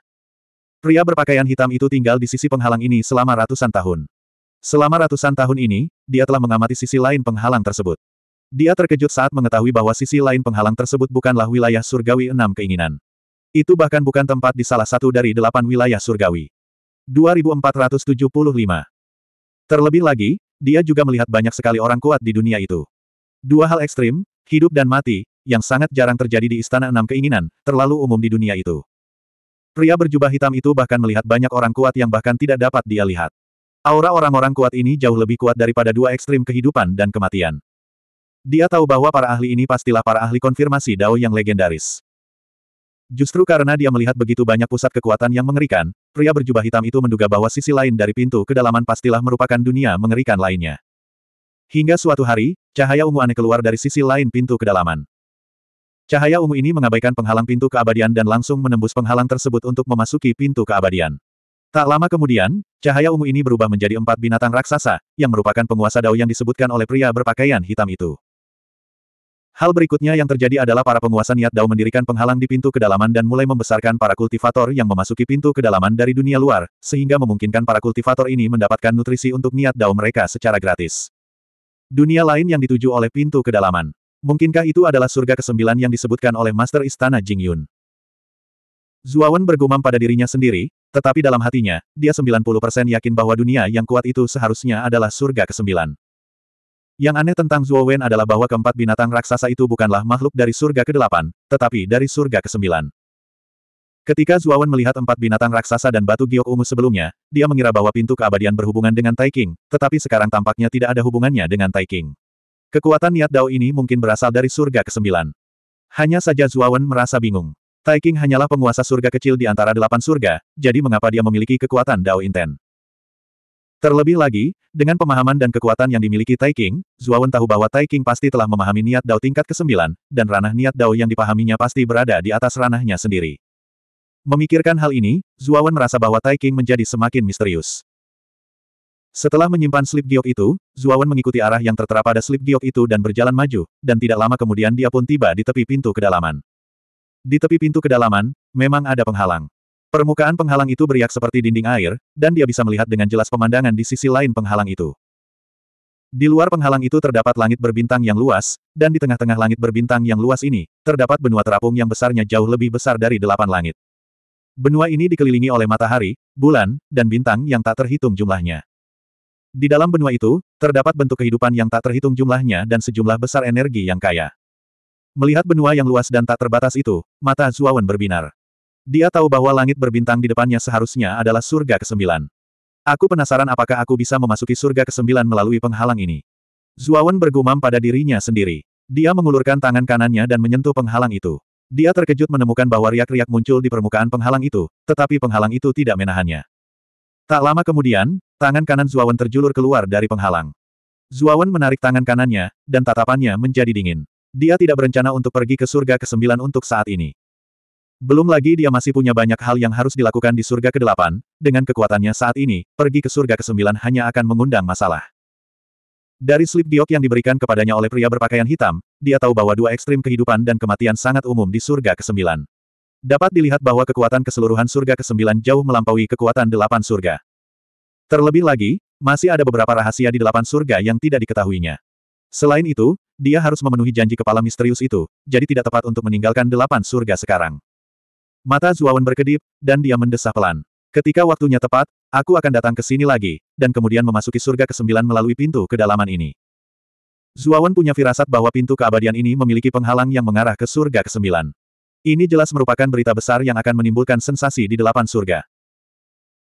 Pria berpakaian hitam itu tinggal di sisi penghalang ini selama ratusan tahun. Selama ratusan tahun ini, dia telah mengamati sisi lain penghalang tersebut. Dia terkejut saat mengetahui bahwa sisi lain penghalang tersebut bukanlah wilayah surgawi enam keinginan. Itu bahkan bukan tempat di salah satu dari delapan wilayah surgawi. 2475 Terlebih lagi, dia juga melihat banyak sekali orang kuat di dunia itu. Dua hal ekstrim, hidup dan mati, yang sangat jarang terjadi di Istana Enam Keinginan, terlalu umum di dunia itu. Pria berjubah hitam itu bahkan melihat banyak orang kuat yang bahkan tidak dapat dia lihat. Aura orang-orang kuat ini jauh lebih kuat daripada dua ekstrim kehidupan dan kematian. Dia tahu bahwa para ahli ini pastilah para ahli konfirmasi Dao yang legendaris. Justru karena dia melihat begitu banyak pusat kekuatan yang mengerikan, pria berjubah hitam itu menduga bahwa sisi lain dari pintu kedalaman pastilah merupakan dunia mengerikan lainnya. Hingga suatu hari, cahaya ungu aneh keluar dari sisi lain pintu kedalaman. Cahaya ungu ini mengabaikan penghalang pintu keabadian dan langsung menembus penghalang tersebut untuk memasuki pintu keabadian. Tak lama kemudian, cahaya ungu ini berubah menjadi empat binatang raksasa, yang merupakan penguasa dao yang disebutkan oleh pria berpakaian hitam itu. Hal berikutnya yang terjadi adalah para penguasa niat Dao mendirikan penghalang di pintu kedalaman dan mulai membesarkan para kultivator yang memasuki pintu kedalaman dari dunia luar, sehingga memungkinkan para kultivator ini mendapatkan nutrisi untuk niat Dao mereka secara gratis. Dunia lain yang dituju oleh pintu kedalaman. Mungkinkah itu adalah surga kesembilan yang disebutkan oleh Master Istana Jingyun? Yun? Zuawan bergumam pada dirinya sendiri, tetapi dalam hatinya, dia 90% yakin bahwa dunia yang kuat itu seharusnya adalah surga kesembilan. Yang aneh tentang Zuo Wen adalah bahwa keempat binatang raksasa itu bukanlah makhluk dari surga ke-8, tetapi dari surga ke-9. Ketika Zuo Wen melihat empat binatang raksasa dan batu giok ungu sebelumnya, dia mengira bahwa pintu keabadian berhubungan dengan Taiking, tetapi sekarang tampaknya tidak ada hubungannya dengan Taiking. Kekuatan niat Dao ini mungkin berasal dari surga ke-9. Hanya saja Zuo Wen merasa bingung. Taiking hanyalah penguasa surga kecil di antara delapan surga, jadi mengapa dia memiliki kekuatan Dao Inten? Terlebih lagi, dengan pemahaman dan kekuatan yang dimiliki Tai King, Zuawan tahu bahwa Tai pasti telah memahami niat Dao tingkat ke-9, dan ranah niat Dao yang dipahaminya pasti berada di atas ranahnya sendiri. Memikirkan hal ini, Zuawan merasa bahwa Tai menjadi semakin misterius. Setelah menyimpan slip giok itu, Zuawan mengikuti arah yang tertera pada slip giok itu dan berjalan maju, dan tidak lama kemudian dia pun tiba di tepi pintu kedalaman. Di tepi pintu kedalaman, memang ada penghalang. Permukaan penghalang itu beriak seperti dinding air, dan dia bisa melihat dengan jelas pemandangan di sisi lain penghalang itu. Di luar penghalang itu terdapat langit berbintang yang luas, dan di tengah-tengah langit berbintang yang luas ini, terdapat benua terapung yang besarnya jauh lebih besar dari delapan langit. Benua ini dikelilingi oleh matahari, bulan, dan bintang yang tak terhitung jumlahnya. Di dalam benua itu, terdapat bentuk kehidupan yang tak terhitung jumlahnya dan sejumlah besar energi yang kaya. Melihat benua yang luas dan tak terbatas itu, mata Zuawan berbinar. Dia tahu bahwa langit berbintang di depannya seharusnya adalah surga kesembilan. Aku penasaran apakah aku bisa memasuki surga kesembilan melalui penghalang ini. Zuawan bergumam pada dirinya sendiri. Dia mengulurkan tangan kanannya dan menyentuh penghalang itu. Dia terkejut menemukan bahwa riak-riak muncul di permukaan penghalang itu, tetapi penghalang itu tidak menahannya. Tak lama kemudian, tangan kanan Zuawan terjulur keluar dari penghalang. Zuawan menarik tangan kanannya, dan tatapannya menjadi dingin. Dia tidak berencana untuk pergi ke surga kesembilan untuk saat ini. Belum lagi dia masih punya banyak hal yang harus dilakukan di surga ke-8, dengan kekuatannya saat ini, pergi ke surga ke-9 hanya akan mengundang masalah. Dari slip diok yang diberikan kepadanya oleh pria berpakaian hitam, dia tahu bahwa dua ekstrim kehidupan dan kematian sangat umum di surga ke-9. Dapat dilihat bahwa kekuatan keseluruhan surga ke-9 jauh melampaui kekuatan delapan surga. Terlebih lagi, masih ada beberapa rahasia di delapan surga yang tidak diketahuinya. Selain itu, dia harus memenuhi janji kepala misterius itu, jadi tidak tepat untuk meninggalkan delapan surga sekarang. Mata Zuawan berkedip, dan dia mendesah pelan. Ketika waktunya tepat, aku akan datang ke sini lagi, dan kemudian memasuki surga ke-9 melalui pintu kedalaman ini. Zuawan punya firasat bahwa pintu keabadian ini memiliki penghalang yang mengarah ke surga ke-9. Ini jelas merupakan berita besar yang akan menimbulkan sensasi di delapan surga.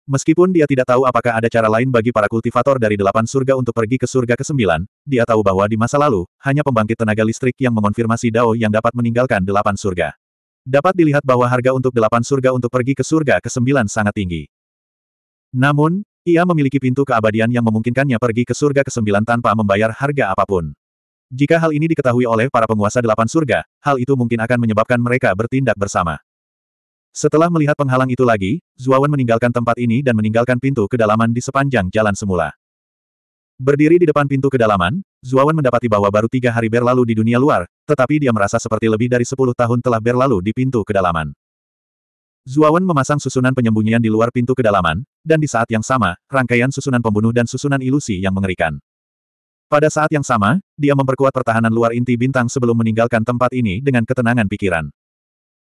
Meskipun dia tidak tahu apakah ada cara lain bagi para kultivator dari delapan surga untuk pergi ke surga ke-9, dia tahu bahwa di masa lalu, hanya pembangkit tenaga listrik yang mengonfirmasi Dao yang dapat meninggalkan delapan surga. Dapat dilihat bahwa harga untuk delapan surga untuk pergi ke surga ke-9 sangat tinggi. Namun, ia memiliki pintu keabadian yang memungkinkannya pergi ke surga ke-9 tanpa membayar harga apapun. Jika hal ini diketahui oleh para penguasa delapan surga, hal itu mungkin akan menyebabkan mereka bertindak bersama. Setelah melihat penghalang itu lagi, Zuawan meninggalkan tempat ini dan meninggalkan pintu kedalaman di sepanjang jalan semula. Berdiri di depan pintu kedalaman, Zuawan mendapati bahwa baru tiga hari berlalu di dunia luar, tetapi dia merasa seperti lebih dari sepuluh tahun telah berlalu di pintu kedalaman. Zuawan memasang susunan penyembunyian di luar pintu kedalaman, dan di saat yang sama, rangkaian susunan pembunuh dan susunan ilusi yang mengerikan. Pada saat yang sama, dia memperkuat pertahanan luar inti bintang sebelum meninggalkan tempat ini dengan ketenangan pikiran.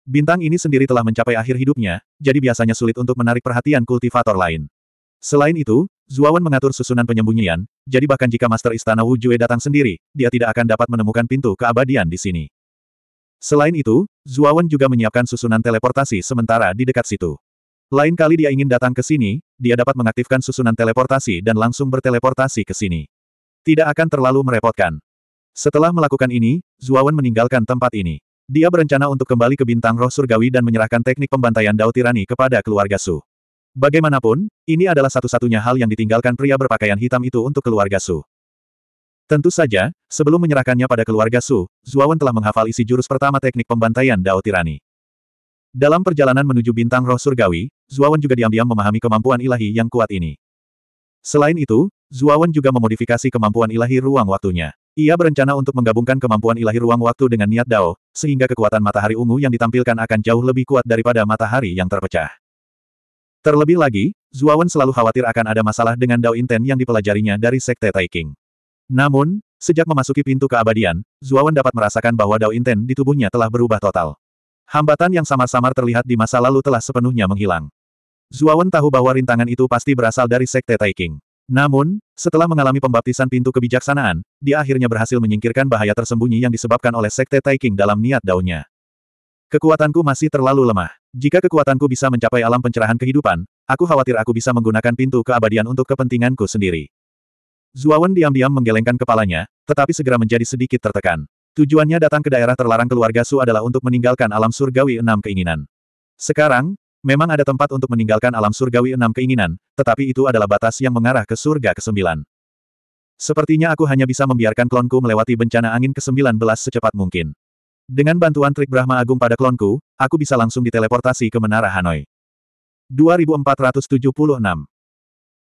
Bintang ini sendiri telah mencapai akhir hidupnya, jadi biasanya sulit untuk menarik perhatian kultivator lain. Selain itu, Zuawan mengatur susunan penyembunyian, jadi bahkan jika Master Istana Wu Jue datang sendiri, dia tidak akan dapat menemukan pintu keabadian di sini. Selain itu, Zuawan juga menyiapkan susunan teleportasi sementara di dekat situ. Lain kali dia ingin datang ke sini, dia dapat mengaktifkan susunan teleportasi dan langsung berteleportasi ke sini. Tidak akan terlalu merepotkan. Setelah melakukan ini, Zuawan meninggalkan tempat ini. Dia berencana untuk kembali ke bintang roh surgawi dan menyerahkan teknik pembantaian Dao Tirani kepada keluarga Su. Bagaimanapun, ini adalah satu-satunya hal yang ditinggalkan pria berpakaian hitam itu untuk keluarga Su. Tentu saja, sebelum menyerahkannya pada keluarga Su, Zuawan telah menghafal isi jurus pertama teknik pembantaian Dao Tirani. Dalam perjalanan menuju bintang roh surgawi, Zuawan juga diam-diam memahami kemampuan ilahi yang kuat ini. Selain itu, Zuawan juga memodifikasi kemampuan ilahi ruang waktunya. Ia berencana untuk menggabungkan kemampuan ilahi ruang waktu dengan niat Dao, sehingga kekuatan matahari ungu yang ditampilkan akan jauh lebih kuat daripada matahari yang terpecah. Terlebih lagi, Zuawan selalu khawatir akan ada masalah dengan Dao Inten yang dipelajarinya dari Sekte Taiking. Namun, sejak memasuki pintu keabadian, Zuawan dapat merasakan bahwa Dao Inten di tubuhnya telah berubah total. Hambatan yang samar-samar terlihat di masa lalu telah sepenuhnya menghilang. Zuawan tahu bahwa rintangan itu pasti berasal dari Sekte Taiking. Namun, setelah mengalami pembaptisan pintu kebijaksanaan, dia akhirnya berhasil menyingkirkan bahaya tersembunyi yang disebabkan oleh Sekte Taiking dalam niat daunnya. Kekuatanku masih terlalu lemah. Jika kekuatanku bisa mencapai alam pencerahan kehidupan, aku khawatir aku bisa menggunakan pintu keabadian untuk kepentinganku sendiri. Zuawan diam-diam menggelengkan kepalanya, tetapi segera menjadi sedikit tertekan. Tujuannya datang ke daerah terlarang keluarga Su adalah untuk meninggalkan alam surgawi enam keinginan. Sekarang, memang ada tempat untuk meninggalkan alam surgawi enam keinginan, tetapi itu adalah batas yang mengarah ke surga kesembilan. Sepertinya aku hanya bisa membiarkan klonku melewati bencana angin ke-19 secepat mungkin. Dengan bantuan trik Brahma Agung pada klonku, aku bisa langsung diteleportasi ke Menara Hanoi. 2476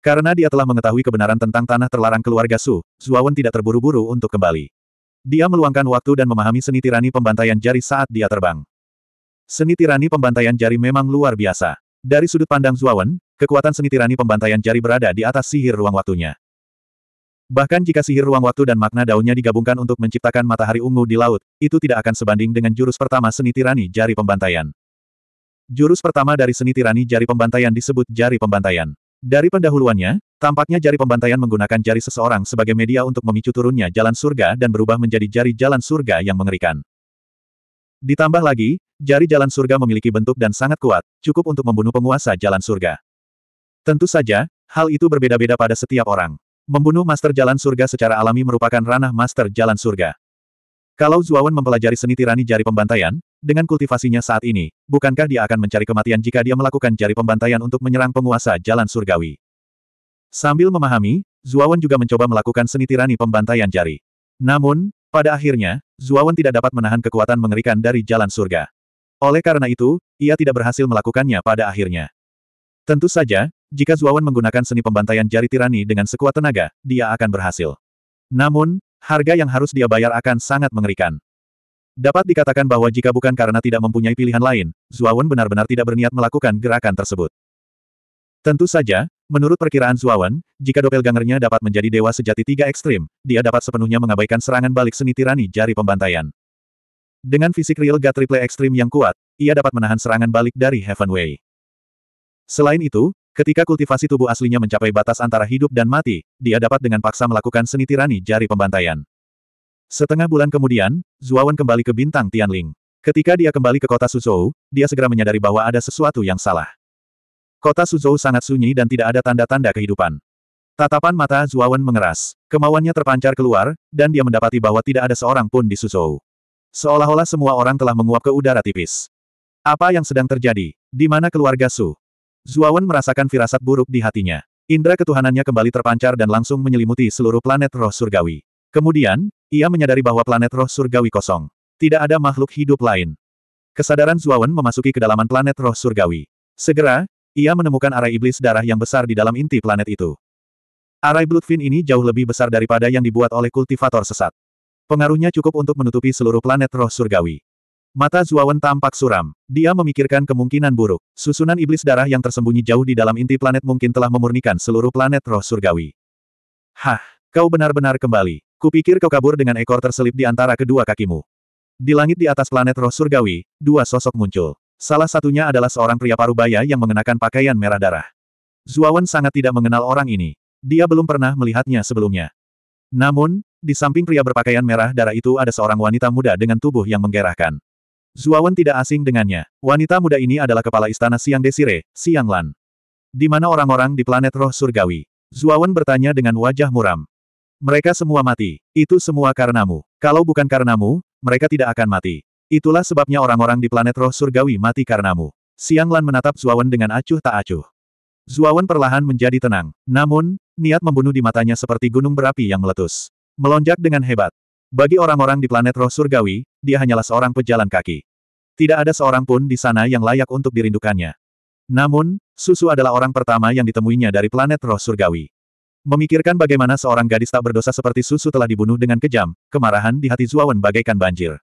Karena dia telah mengetahui kebenaran tentang tanah terlarang keluarga Su, Zuawan tidak terburu-buru untuk kembali. Dia meluangkan waktu dan memahami seni tirani pembantaian jari saat dia terbang. Seni tirani pembantaian jari memang luar biasa. Dari sudut pandang Zuawan, kekuatan seni tirani pembantaian jari berada di atas sihir ruang waktunya. Bahkan jika sihir ruang waktu dan makna daunnya digabungkan untuk menciptakan matahari ungu di laut, itu tidak akan sebanding dengan jurus pertama seni tirani jari pembantaian. Jurus pertama dari seni tirani jari pembantaian disebut jari pembantaian. Dari pendahuluannya, tampaknya jari pembantaian menggunakan jari seseorang sebagai media untuk memicu turunnya jalan surga dan berubah menjadi jari jalan surga yang mengerikan. Ditambah lagi, jari jalan surga memiliki bentuk dan sangat kuat, cukup untuk membunuh penguasa jalan surga. Tentu saja, hal itu berbeda-beda pada setiap orang. Membunuh Master Jalan Surga secara alami merupakan ranah Master Jalan Surga. Kalau Zuawan mempelajari seni tirani jari pembantaian, dengan kultivasinya saat ini, bukankah dia akan mencari kematian jika dia melakukan jari pembantaian untuk menyerang penguasa Jalan Surgawi? Sambil memahami, Zuawan juga mencoba melakukan seni tirani pembantaian jari. Namun, pada akhirnya, Zuawan tidak dapat menahan kekuatan mengerikan dari Jalan Surga. Oleh karena itu, ia tidak berhasil melakukannya pada akhirnya. Tentu saja, jika Zuawan menggunakan seni pembantaian jari tirani dengan sekuat tenaga, dia akan berhasil. Namun, harga yang harus dia bayar akan sangat mengerikan. Dapat dikatakan bahwa jika bukan karena tidak mempunyai pilihan lain, Zuawan benar-benar tidak berniat melakukan gerakan tersebut. Tentu saja, menurut perkiraan Zuawan, jika doppelgangernya dapat menjadi dewa sejati tiga ekstrim, dia dapat sepenuhnya mengabaikan serangan balik seni tirani jari pembantaian. Dengan fisik real God Triple ekstrim yang kuat, ia dapat menahan serangan balik dari Heaven Way. Selain itu, Ketika kultivasi tubuh aslinya mencapai batas antara hidup dan mati, dia dapat dengan paksa melakukan seni tirani jari pembantaian. Setengah bulan kemudian, Zuawan kembali ke bintang Tianling. Ketika dia kembali ke kota Suzhou, dia segera menyadari bahwa ada sesuatu yang salah. Kota Suzhou sangat sunyi dan tidak ada tanda-tanda kehidupan. Tatapan mata Zuawan mengeras. Kemauannya terpancar keluar, dan dia mendapati bahwa tidak ada seorang pun di Suzhou. Seolah-olah semua orang telah menguap ke udara tipis. Apa yang sedang terjadi? Di mana keluarga Su? Zuawan merasakan firasat buruk di hatinya. Indra ketuhanannya kembali terpancar dan langsung menyelimuti seluruh planet roh surgawi. Kemudian, ia menyadari bahwa planet roh surgawi kosong. Tidak ada makhluk hidup lain. Kesadaran Zuawan memasuki kedalaman planet roh surgawi. Segera, ia menemukan arai iblis darah yang besar di dalam inti planet itu. Arai Bloodfin ini jauh lebih besar daripada yang dibuat oleh kultivator sesat. Pengaruhnya cukup untuk menutupi seluruh planet roh surgawi. Mata Zuawan tampak suram. Dia memikirkan kemungkinan buruk. Susunan iblis darah yang tersembunyi jauh di dalam inti planet mungkin telah memurnikan seluruh planet roh surgawi. Hah, kau benar-benar kembali. Kupikir kau kabur dengan ekor terselip di antara kedua kakimu. Di langit di atas planet roh surgawi, dua sosok muncul. Salah satunya adalah seorang pria parubaya yang mengenakan pakaian merah darah. Zuawan sangat tidak mengenal orang ini. Dia belum pernah melihatnya sebelumnya. Namun, di samping pria berpakaian merah darah itu ada seorang wanita muda dengan tubuh yang menggerahkan. Zuawan tidak asing dengannya. Wanita muda ini adalah kepala istana Siang Desire, Siang Lan. Di mana orang-orang di planet roh surgawi? Zuawan bertanya dengan wajah muram. Mereka semua mati. Itu semua karenamu. Kalau bukan karenamu, mereka tidak akan mati. Itulah sebabnya orang-orang di planet roh surgawi mati karenamu. Siang Lan menatap Zuawan dengan acuh tak acuh. Zuawan perlahan menjadi tenang. Namun, niat membunuh di matanya seperti gunung berapi yang meletus. Melonjak dengan hebat. Bagi orang-orang di planet roh surgawi, dia hanyalah seorang pejalan kaki. Tidak ada seorang pun di sana yang layak untuk dirindukannya. Namun, Susu adalah orang pertama yang ditemuinya dari planet roh surgawi. Memikirkan bagaimana seorang gadis tak berdosa seperti Susu telah dibunuh dengan kejam, kemarahan di hati Zuawan bagaikan banjir.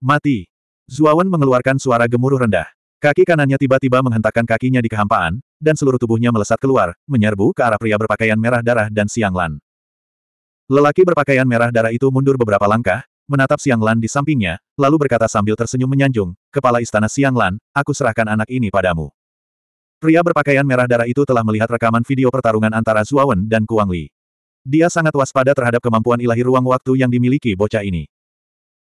Mati. Zuawan mengeluarkan suara gemuruh rendah. Kaki kanannya tiba-tiba menghentakkan kakinya di kehampaan, dan seluruh tubuhnya melesat keluar, menyerbu ke arah pria berpakaian merah darah dan Siang Lan. Lelaki berpakaian merah darah itu mundur beberapa langkah, menatap Siang Lan di sampingnya, lalu berkata sambil tersenyum menyanjung, Kepala Istana Siang Lan, aku serahkan anak ini padamu. Pria berpakaian merah darah itu telah melihat rekaman video pertarungan antara Zuawan dan Kuang Li. Dia sangat waspada terhadap kemampuan ilahi ruang waktu yang dimiliki bocah ini.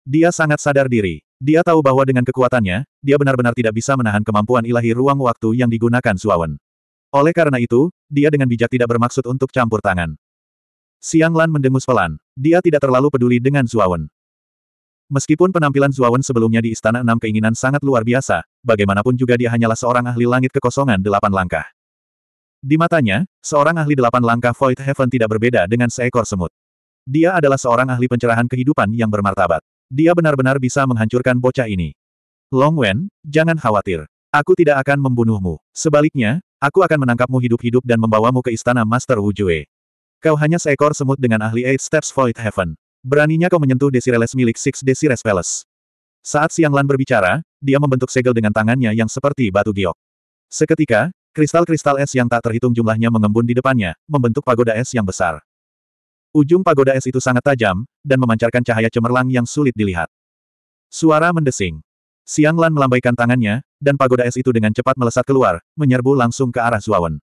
Dia sangat sadar diri. Dia tahu bahwa dengan kekuatannya, dia benar-benar tidak bisa menahan kemampuan ilahi ruang waktu yang digunakan Zuawan. Oleh karena itu, dia dengan bijak tidak bermaksud untuk campur tangan. Siang Lan mendengus pelan. Dia tidak terlalu peduli dengan Zuawan. Meskipun penampilan Zuawan sebelumnya di Istana Enam Keinginan sangat luar biasa, bagaimanapun juga dia hanyalah seorang ahli langit kekosongan delapan langkah. Di matanya, seorang ahli delapan langkah Void Heaven tidak berbeda dengan seekor semut. Dia adalah seorang ahli pencerahan kehidupan yang bermartabat. Dia benar-benar bisa menghancurkan bocah ini. Long Wen, jangan khawatir. Aku tidak akan membunuhmu. Sebaliknya, aku akan menangkapmu hidup-hidup dan membawamu ke istana Master Wu Jue. Kau hanya seekor semut dengan ahli Eight Steps Void Heaven. Beraninya kau menyentuh Desireles milik Six Desires Palace. Saat Siang Lan berbicara, dia membentuk segel dengan tangannya yang seperti batu giok. Seketika, kristal-kristal es yang tak terhitung jumlahnya mengembun di depannya, membentuk pagoda es yang besar. Ujung pagoda es itu sangat tajam, dan memancarkan cahaya cemerlang yang sulit dilihat. Suara mendesing. Siang Lan melambaikan tangannya, dan pagoda es itu dengan cepat melesat keluar, menyerbu langsung ke arah Zuawan.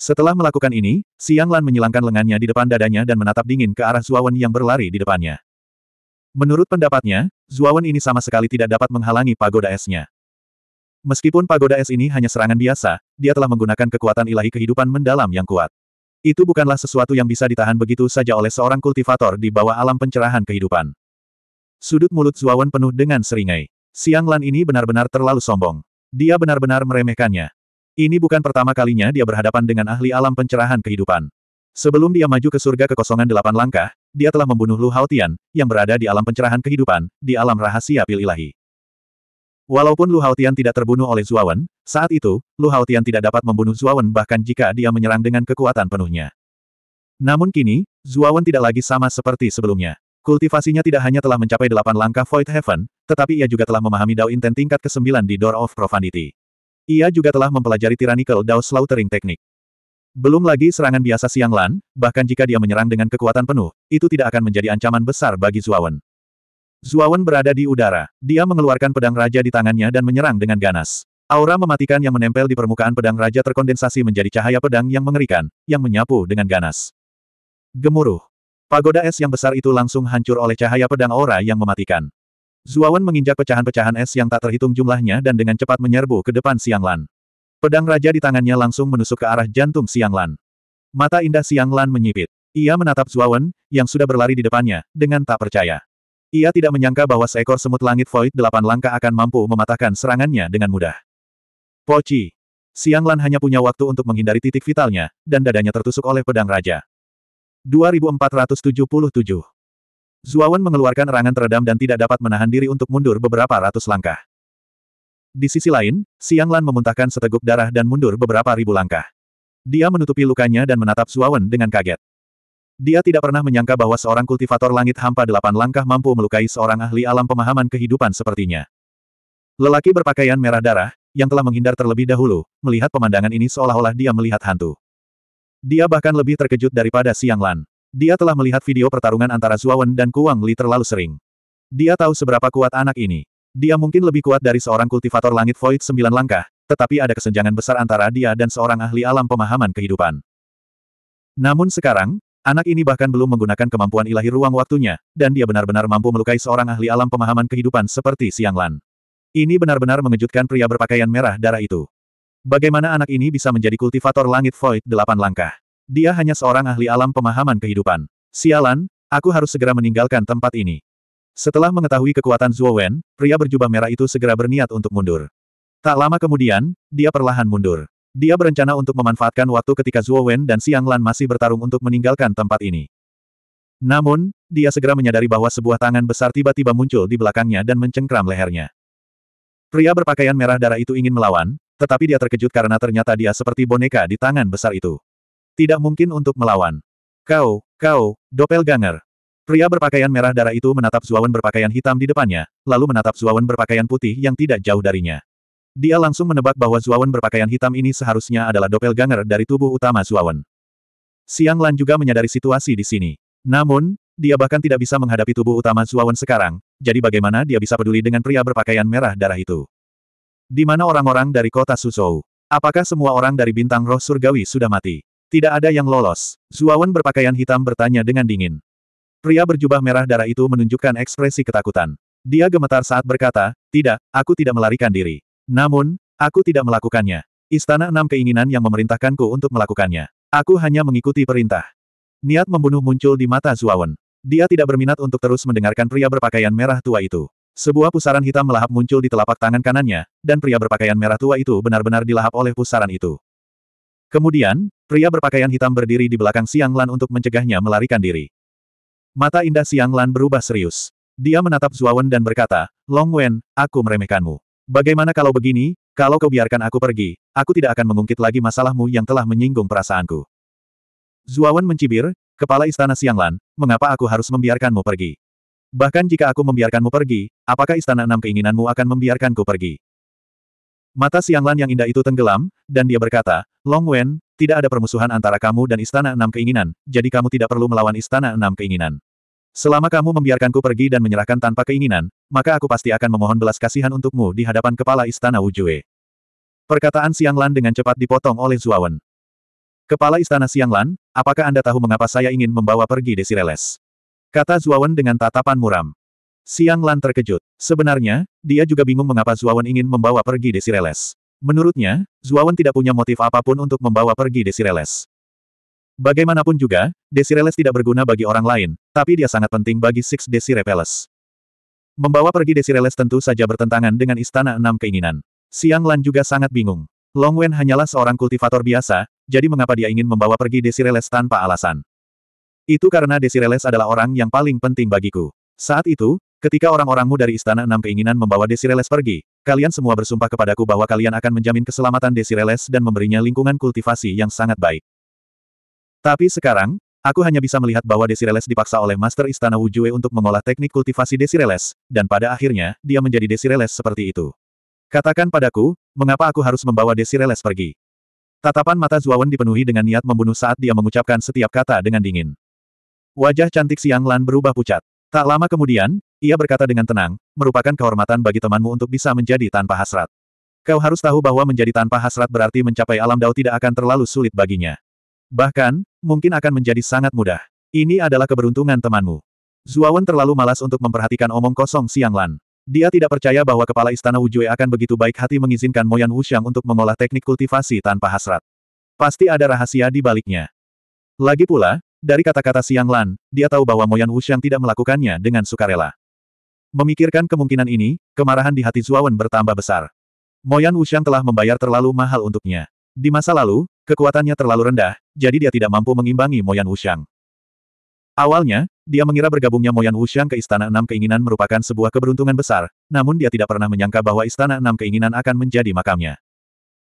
Setelah melakukan ini, Siang Lan menyilangkan lengannya di depan dadanya dan menatap dingin ke arah Zuawan yang berlari di depannya. Menurut pendapatnya, Zuawan ini sama sekali tidak dapat menghalangi pagoda esnya. Meskipun pagoda es ini hanya serangan biasa, dia telah menggunakan kekuatan ilahi kehidupan mendalam yang kuat. Itu bukanlah sesuatu yang bisa ditahan begitu saja oleh seorang kultivator di bawah alam pencerahan kehidupan. Sudut mulut Zuawan penuh dengan seringai. Siang Lan ini benar-benar terlalu sombong. Dia benar-benar meremehkannya. Ini bukan pertama kalinya dia berhadapan dengan ahli alam pencerahan kehidupan. Sebelum dia maju ke surga kekosongan delapan langkah, dia telah membunuh Lu Haotian, yang berada di alam pencerahan kehidupan, di alam rahasia pil ilahi. Walaupun Lu Haotian tidak terbunuh oleh Zuawan, saat itu, Lu Haotian tidak dapat membunuh Zuawan bahkan jika dia menyerang dengan kekuatan penuhnya. Namun kini, Zuawan tidak lagi sama seperti sebelumnya. Kultivasinya tidak hanya telah mencapai delapan langkah Void Heaven, tetapi ia juga telah memahami Dao Inten tingkat ke-9 di Door of Profundity. Ia juga telah mempelajari tyrannical Dao Slaughtering teknik. Belum lagi serangan biasa Siang Lan, bahkan jika dia menyerang dengan kekuatan penuh, itu tidak akan menjadi ancaman besar bagi Zuawan. Zuawan berada di udara. Dia mengeluarkan pedang raja di tangannya dan menyerang dengan ganas. Aura mematikan yang menempel di permukaan pedang raja terkondensasi menjadi cahaya pedang yang mengerikan, yang menyapu dengan ganas. Gemuruh. Pagoda es yang besar itu langsung hancur oleh cahaya pedang aura yang mematikan. Zuawan menginjak pecahan-pecahan es yang tak terhitung jumlahnya dan dengan cepat menyerbu ke depan Siang Lan. Pedang raja di tangannya langsung menusuk ke arah jantung Siang Lan. Mata indah Siang Lan menyipit. Ia menatap Zuawan, yang sudah berlari di depannya, dengan tak percaya. Ia tidak menyangka bahwa seekor semut langit void delapan langkah akan mampu mematahkan serangannya dengan mudah. Poci. Siang Lan hanya punya waktu untuk menghindari titik vitalnya, dan dadanya tertusuk oleh pedang raja. 2477 Zuawan mengeluarkan erangan teredam dan tidak dapat menahan diri untuk mundur beberapa ratus langkah. Di sisi lain, Siang Lan memuntahkan seteguk darah dan mundur beberapa ribu langkah. Dia menutupi lukanya dan menatap Zuawan dengan kaget. Dia tidak pernah menyangka bahwa seorang kultivator langit hampa delapan langkah mampu melukai seorang ahli alam pemahaman kehidupan sepertinya. Lelaki berpakaian merah darah, yang telah menghindar terlebih dahulu, melihat pemandangan ini seolah-olah dia melihat hantu. Dia bahkan lebih terkejut daripada Siang Lan. Dia telah melihat video pertarungan antara Zuawan dan Kuang Li terlalu sering. Dia tahu seberapa kuat anak ini. Dia mungkin lebih kuat dari seorang kultivator langit void sembilan langkah, tetapi ada kesenjangan besar antara dia dan seorang ahli alam pemahaman kehidupan. Namun sekarang, anak ini bahkan belum menggunakan kemampuan ilahi ruang waktunya, dan dia benar-benar mampu melukai seorang ahli alam pemahaman kehidupan seperti Siang Lan. Ini benar-benar mengejutkan pria berpakaian merah darah itu. Bagaimana anak ini bisa menjadi kultivator langit void delapan langkah? Dia hanya seorang ahli alam pemahaman kehidupan. Sialan, aku harus segera meninggalkan tempat ini. Setelah mengetahui kekuatan Zhuo Wen, pria berjubah merah itu segera berniat untuk mundur. Tak lama kemudian, dia perlahan mundur. Dia berencana untuk memanfaatkan waktu ketika Zhuo Wen dan Xiang Lan masih bertarung untuk meninggalkan tempat ini. Namun, dia segera menyadari bahwa sebuah tangan besar tiba-tiba muncul di belakangnya dan mencengkram lehernya. Pria berpakaian merah darah itu ingin melawan, tetapi dia terkejut karena ternyata dia seperti boneka di tangan besar itu. Tidak mungkin untuk melawan. Kau, kau, doppelganger. Pria berpakaian merah darah itu menatap Zuawan berpakaian hitam di depannya, lalu menatap Zuawan berpakaian putih yang tidak jauh darinya. Dia langsung menebak bahwa Zuawan berpakaian hitam ini seharusnya adalah doppelganger dari tubuh utama Zuawan. Siang Lan juga menyadari situasi di sini. Namun, dia bahkan tidak bisa menghadapi tubuh utama Zuawan sekarang, jadi bagaimana dia bisa peduli dengan pria berpakaian merah darah itu? Di mana orang-orang dari kota Suzhou? Apakah semua orang dari bintang roh surgawi sudah mati? Tidak ada yang lolos. Zuawan berpakaian hitam bertanya dengan dingin. Pria berjubah merah darah itu menunjukkan ekspresi ketakutan. Dia gemetar saat berkata, tidak, aku tidak melarikan diri. Namun, aku tidak melakukannya. Istana enam keinginan yang memerintahkanku untuk melakukannya. Aku hanya mengikuti perintah. Niat membunuh muncul di mata Zuawan. Dia tidak berminat untuk terus mendengarkan pria berpakaian merah tua itu. Sebuah pusaran hitam melahap muncul di telapak tangan kanannya, dan pria berpakaian merah tua itu benar-benar dilahap oleh pusaran itu. Kemudian, pria berpakaian hitam berdiri di belakang Siang Lan untuk mencegahnya melarikan diri. Mata indah Siang Lan berubah serius. Dia menatap Zuawan dan berkata, Long Wen, aku meremehkanmu. Bagaimana kalau begini, kalau kau biarkan aku pergi, aku tidak akan mengungkit lagi masalahmu yang telah menyinggung perasaanku. Zuawan mencibir, kepala istana Siang Lan, mengapa aku harus membiarkanmu pergi? Bahkan jika aku membiarkanmu pergi, apakah istana enam keinginanmu akan membiarkanku pergi? Mata Xianglan yang indah itu tenggelam, dan dia berkata, Long Wen, tidak ada permusuhan antara kamu dan Istana Enam Keinginan, jadi kamu tidak perlu melawan Istana Enam Keinginan. Selama kamu membiarkanku pergi dan menyerahkan tanpa keinginan, maka aku pasti akan memohon belas kasihan untukmu di hadapan kepala Istana Wujue. Perkataan Xianglan dengan cepat dipotong oleh Zuawan. Kepala Istana Xianglan, apakah Anda tahu mengapa saya ingin membawa pergi Desireles? Kata Zuawan dengan tatapan muram. Siang Lan terkejut. Sebenarnya, dia juga bingung mengapa Zuawan ingin membawa pergi Desireles. Menurutnya, Zuawan tidak punya motif apapun untuk membawa pergi Desireles. Bagaimanapun juga, Desireles tidak berguna bagi orang lain, tapi dia sangat penting bagi Six Desire Palace. Membawa pergi Desireles tentu saja bertentangan dengan Istana Enam Keinginan. Siang Lan juga sangat bingung. Long Wen hanyalah seorang kultivator biasa, jadi mengapa dia ingin membawa pergi Desireles tanpa alasan? Itu karena Desireles adalah orang yang paling penting bagiku. Saat itu, Ketika orang-orangmu dari Istana Enam keinginan membawa Desireles pergi, kalian semua bersumpah kepadaku bahwa kalian akan menjamin keselamatan Desireles dan memberinya lingkungan kultivasi yang sangat baik. Tapi sekarang, Aku hanya bisa melihat bahwa Desireles dipaksa oleh Master Istana Wujue untuk mengolah teknik kultivasi Desireles, dan pada akhirnya, dia menjadi Desireles seperti itu. Katakan padaku, mengapa aku harus membawa Desireles pergi? Tatapan mata Zuawan dipenuhi dengan niat membunuh saat dia mengucapkan setiap kata dengan dingin. Wajah cantik Siang Lan berubah pucat. Tak lama kemudian, ia berkata dengan tenang, merupakan kehormatan bagi temanmu untuk bisa menjadi tanpa hasrat. Kau harus tahu bahwa menjadi tanpa hasrat berarti mencapai alam dao tidak akan terlalu sulit baginya. Bahkan, mungkin akan menjadi sangat mudah. Ini adalah keberuntungan temanmu. Zuawan terlalu malas untuk memperhatikan omong kosong Siang Lan. Dia tidak percaya bahwa kepala istana Wujue akan begitu baik hati mengizinkan Moyan Wuxiang untuk mengolah teknik kultivasi tanpa hasrat. Pasti ada rahasia di baliknya. Lagi pula, dari kata-kata Siang Lan, dia tahu bahwa Moyan Wuxiang tidak melakukannya dengan sukarela. Memikirkan kemungkinan ini, kemarahan di hati Zuawan bertambah besar. Moyan Wuxiang telah membayar terlalu mahal untuknya. Di masa lalu, kekuatannya terlalu rendah, jadi dia tidak mampu mengimbangi Moyan Wuxiang. Awalnya, dia mengira bergabungnya Moyan Wuxiang ke Istana Enam Keinginan merupakan sebuah keberuntungan besar, namun dia tidak pernah menyangka bahwa Istana Enam Keinginan akan menjadi makamnya.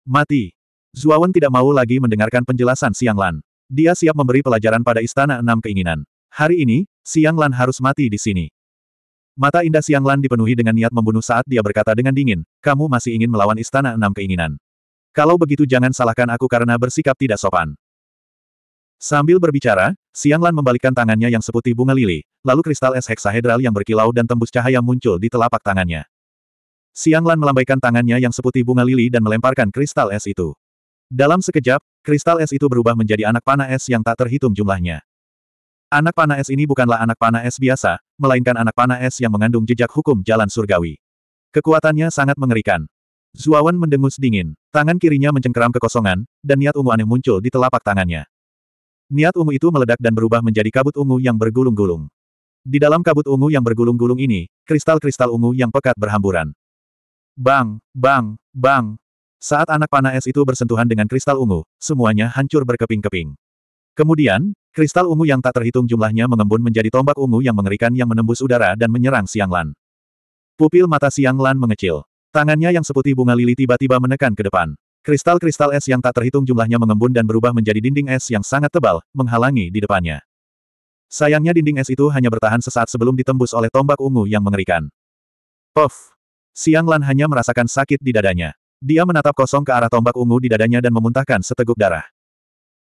Mati. Zuawan tidak mau lagi mendengarkan penjelasan Siang Lan. Dia siap memberi pelajaran pada Istana Enam Keinginan. Hari ini, Siang Lan harus mati di sini. Mata indah Siang Lan dipenuhi dengan niat membunuh saat dia berkata dengan dingin, kamu masih ingin melawan Istana Enam Keinginan. Kalau begitu jangan salahkan aku karena bersikap tidak sopan. Sambil berbicara, Siang Lan membalikkan tangannya yang seputih bunga lili, lalu kristal es heksahedral yang berkilau dan tembus cahaya muncul di telapak tangannya. Siang Lan melambaikan tangannya yang seputih bunga lili dan melemparkan kristal es itu. Dalam sekejap, kristal es itu berubah menjadi anak panah es yang tak terhitung jumlahnya. Anak panah es ini bukanlah anak panah es biasa, melainkan anak panah es yang mengandung jejak hukum jalan surgawi. Kekuatannya sangat mengerikan. Zuawan mendengus dingin. Tangan kirinya mencengkeram kekosongan, dan niat ungu aneh muncul di telapak tangannya. Niat ungu itu meledak dan berubah menjadi kabut ungu yang bergulung-gulung. Di dalam kabut ungu yang bergulung-gulung ini, kristal-kristal ungu yang pekat berhamburan. Bang, bang, bang. Saat anak panah es itu bersentuhan dengan kristal ungu, semuanya hancur berkeping-keping. Kemudian, Kristal ungu yang tak terhitung jumlahnya mengembun menjadi tombak ungu yang mengerikan yang menembus udara dan menyerang Siang Lan. Pupil mata Siang Lan mengecil. Tangannya yang seputih bunga lili tiba-tiba menekan ke depan. Kristal-kristal es yang tak terhitung jumlahnya mengembun dan berubah menjadi dinding es yang sangat tebal, menghalangi di depannya. Sayangnya dinding es itu hanya bertahan sesaat sebelum ditembus oleh tombak ungu yang mengerikan. Puff! Siang Lan hanya merasakan sakit di dadanya. Dia menatap kosong ke arah tombak ungu di dadanya dan memuntahkan seteguk darah.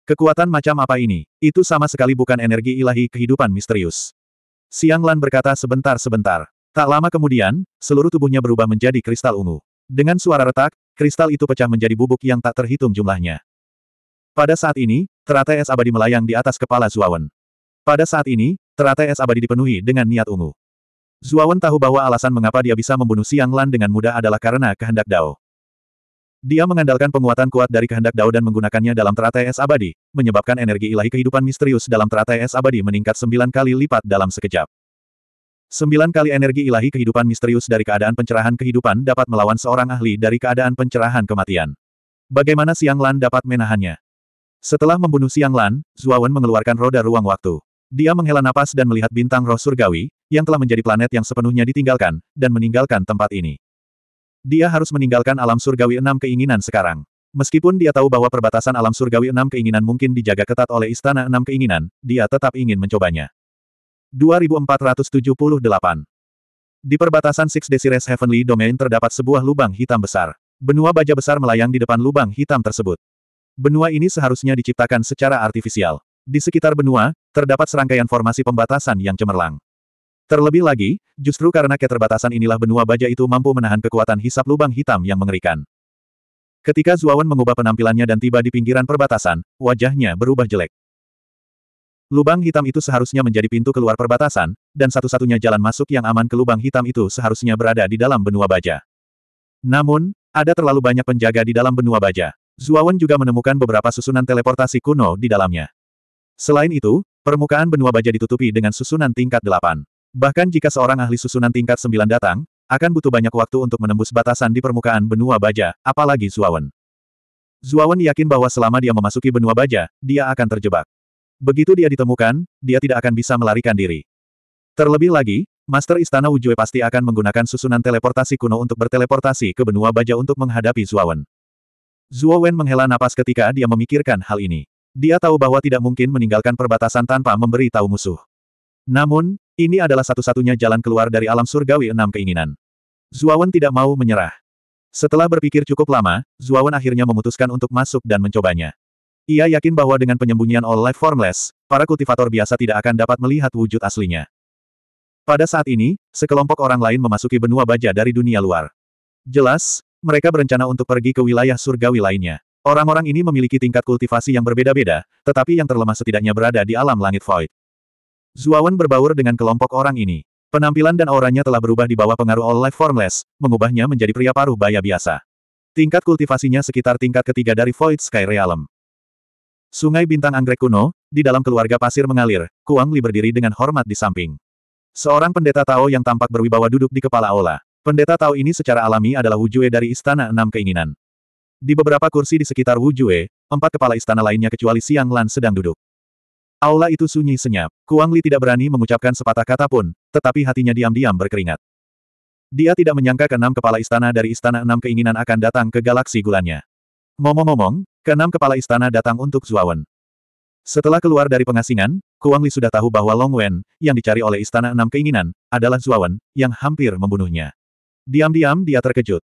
Kekuatan macam apa ini? Itu sama sekali bukan energi ilahi kehidupan misterius. Siang Lan berkata sebentar-sebentar. Tak lama kemudian, seluruh tubuhnya berubah menjadi kristal ungu. Dengan suara retak, kristal itu pecah menjadi bubuk yang tak terhitung jumlahnya. Pada saat ini, teratai es abadi melayang di atas kepala Zuawan. Pada saat ini, teratai es abadi dipenuhi dengan niat ungu. Zuawan tahu bahwa alasan mengapa dia bisa membunuh Siang Lan dengan mudah adalah karena kehendak Dao. Dia mengandalkan penguatan kuat dari kehendak Dao dan menggunakannya dalam teratai es abadi, menyebabkan energi ilahi kehidupan misterius dalam teratai es abadi meningkat sembilan kali lipat dalam sekejap. Sembilan kali energi ilahi kehidupan misterius dari keadaan pencerahan kehidupan dapat melawan seorang ahli dari keadaan pencerahan kematian. Bagaimana Siang Lan dapat menahannya? Setelah membunuh Siang Lan, Zuawan mengeluarkan roda ruang waktu. Dia menghela napas dan melihat bintang roh surgawi, yang telah menjadi planet yang sepenuhnya ditinggalkan, dan meninggalkan tempat ini. Dia harus meninggalkan alam surgawi enam keinginan sekarang. Meskipun dia tahu bahwa perbatasan alam surgawi enam keinginan mungkin dijaga ketat oleh istana enam keinginan, dia tetap ingin mencobanya. 2478 Di perbatasan Six Desires Heavenly Domain terdapat sebuah lubang hitam besar. Benua baja besar melayang di depan lubang hitam tersebut. Benua ini seharusnya diciptakan secara artifisial. Di sekitar benua, terdapat serangkaian formasi pembatasan yang cemerlang. Terlebih lagi, justru karena keterbatasan inilah benua baja itu mampu menahan kekuatan hisap lubang hitam yang mengerikan. Ketika Zuawan mengubah penampilannya dan tiba di pinggiran perbatasan, wajahnya berubah jelek. Lubang hitam itu seharusnya menjadi pintu keluar perbatasan, dan satu-satunya jalan masuk yang aman ke lubang hitam itu seharusnya berada di dalam benua baja. Namun, ada terlalu banyak penjaga di dalam benua baja. Zuawan juga menemukan beberapa susunan teleportasi kuno di dalamnya. Selain itu, permukaan benua baja ditutupi dengan susunan tingkat delapan. Bahkan jika seorang ahli susunan tingkat sembilan datang, akan butuh banyak waktu untuk menembus batasan di permukaan benua baja, apalagi Zuawan. Zuawan yakin bahwa selama dia memasuki benua baja, dia akan terjebak. Begitu dia ditemukan, dia tidak akan bisa melarikan diri. Terlebih lagi, Master Istana Ujue pasti akan menggunakan susunan teleportasi kuno untuk berteleportasi ke benua baja untuk menghadapi Zuawan. Zuawan menghela napas ketika dia memikirkan hal ini. Dia tahu bahwa tidak mungkin meninggalkan perbatasan tanpa memberi tahu musuh. Namun, ini adalah satu-satunya jalan keluar dari alam surgawi enam keinginan. Zuawan tidak mau menyerah. Setelah berpikir cukup lama, Zuawan akhirnya memutuskan untuk masuk dan mencobanya. Ia yakin bahwa dengan penyembunyian All Life Formless, para kultivator biasa tidak akan dapat melihat wujud aslinya. Pada saat ini, sekelompok orang lain memasuki benua baja dari dunia luar. Jelas, mereka berencana untuk pergi ke wilayah surgawi lainnya. Orang-orang ini memiliki tingkat kultivasi yang berbeda-beda, tetapi yang terlemah setidaknya berada di alam langit void. Zuawan berbaur dengan kelompok orang ini. Penampilan dan auranya telah berubah di bawah pengaruh All Life Formless, mengubahnya menjadi pria paruh baya biasa. Tingkat kultivasinya sekitar tingkat ketiga dari Void Sky Realm. Sungai Bintang Anggrek kuno, di dalam keluarga pasir mengalir, Kuang Li berdiri dengan hormat di samping. Seorang pendeta Tao yang tampak berwibawa duduk di kepala aula. Pendeta Tao ini secara alami adalah Wujue dari Istana Enam Keinginan. Di beberapa kursi di sekitar Wujue, empat kepala istana lainnya kecuali Siang Lan sedang duduk. Aula itu sunyi senyap. Kuang Li tidak berani mengucapkan sepatah kata pun, tetapi hatinya diam-diam berkeringat. Dia tidak menyangka keenam kepala istana dari istana enam keinginan akan datang ke galaksi gulanya. Ngomong-ngomong, keenam kepala istana datang untuk Zuawan. Setelah keluar dari pengasingan, Kuang Li sudah tahu bahwa Long Wen, yang dicari oleh istana enam keinginan, adalah Zuawan, yang hampir membunuhnya. Diam-diam dia terkejut.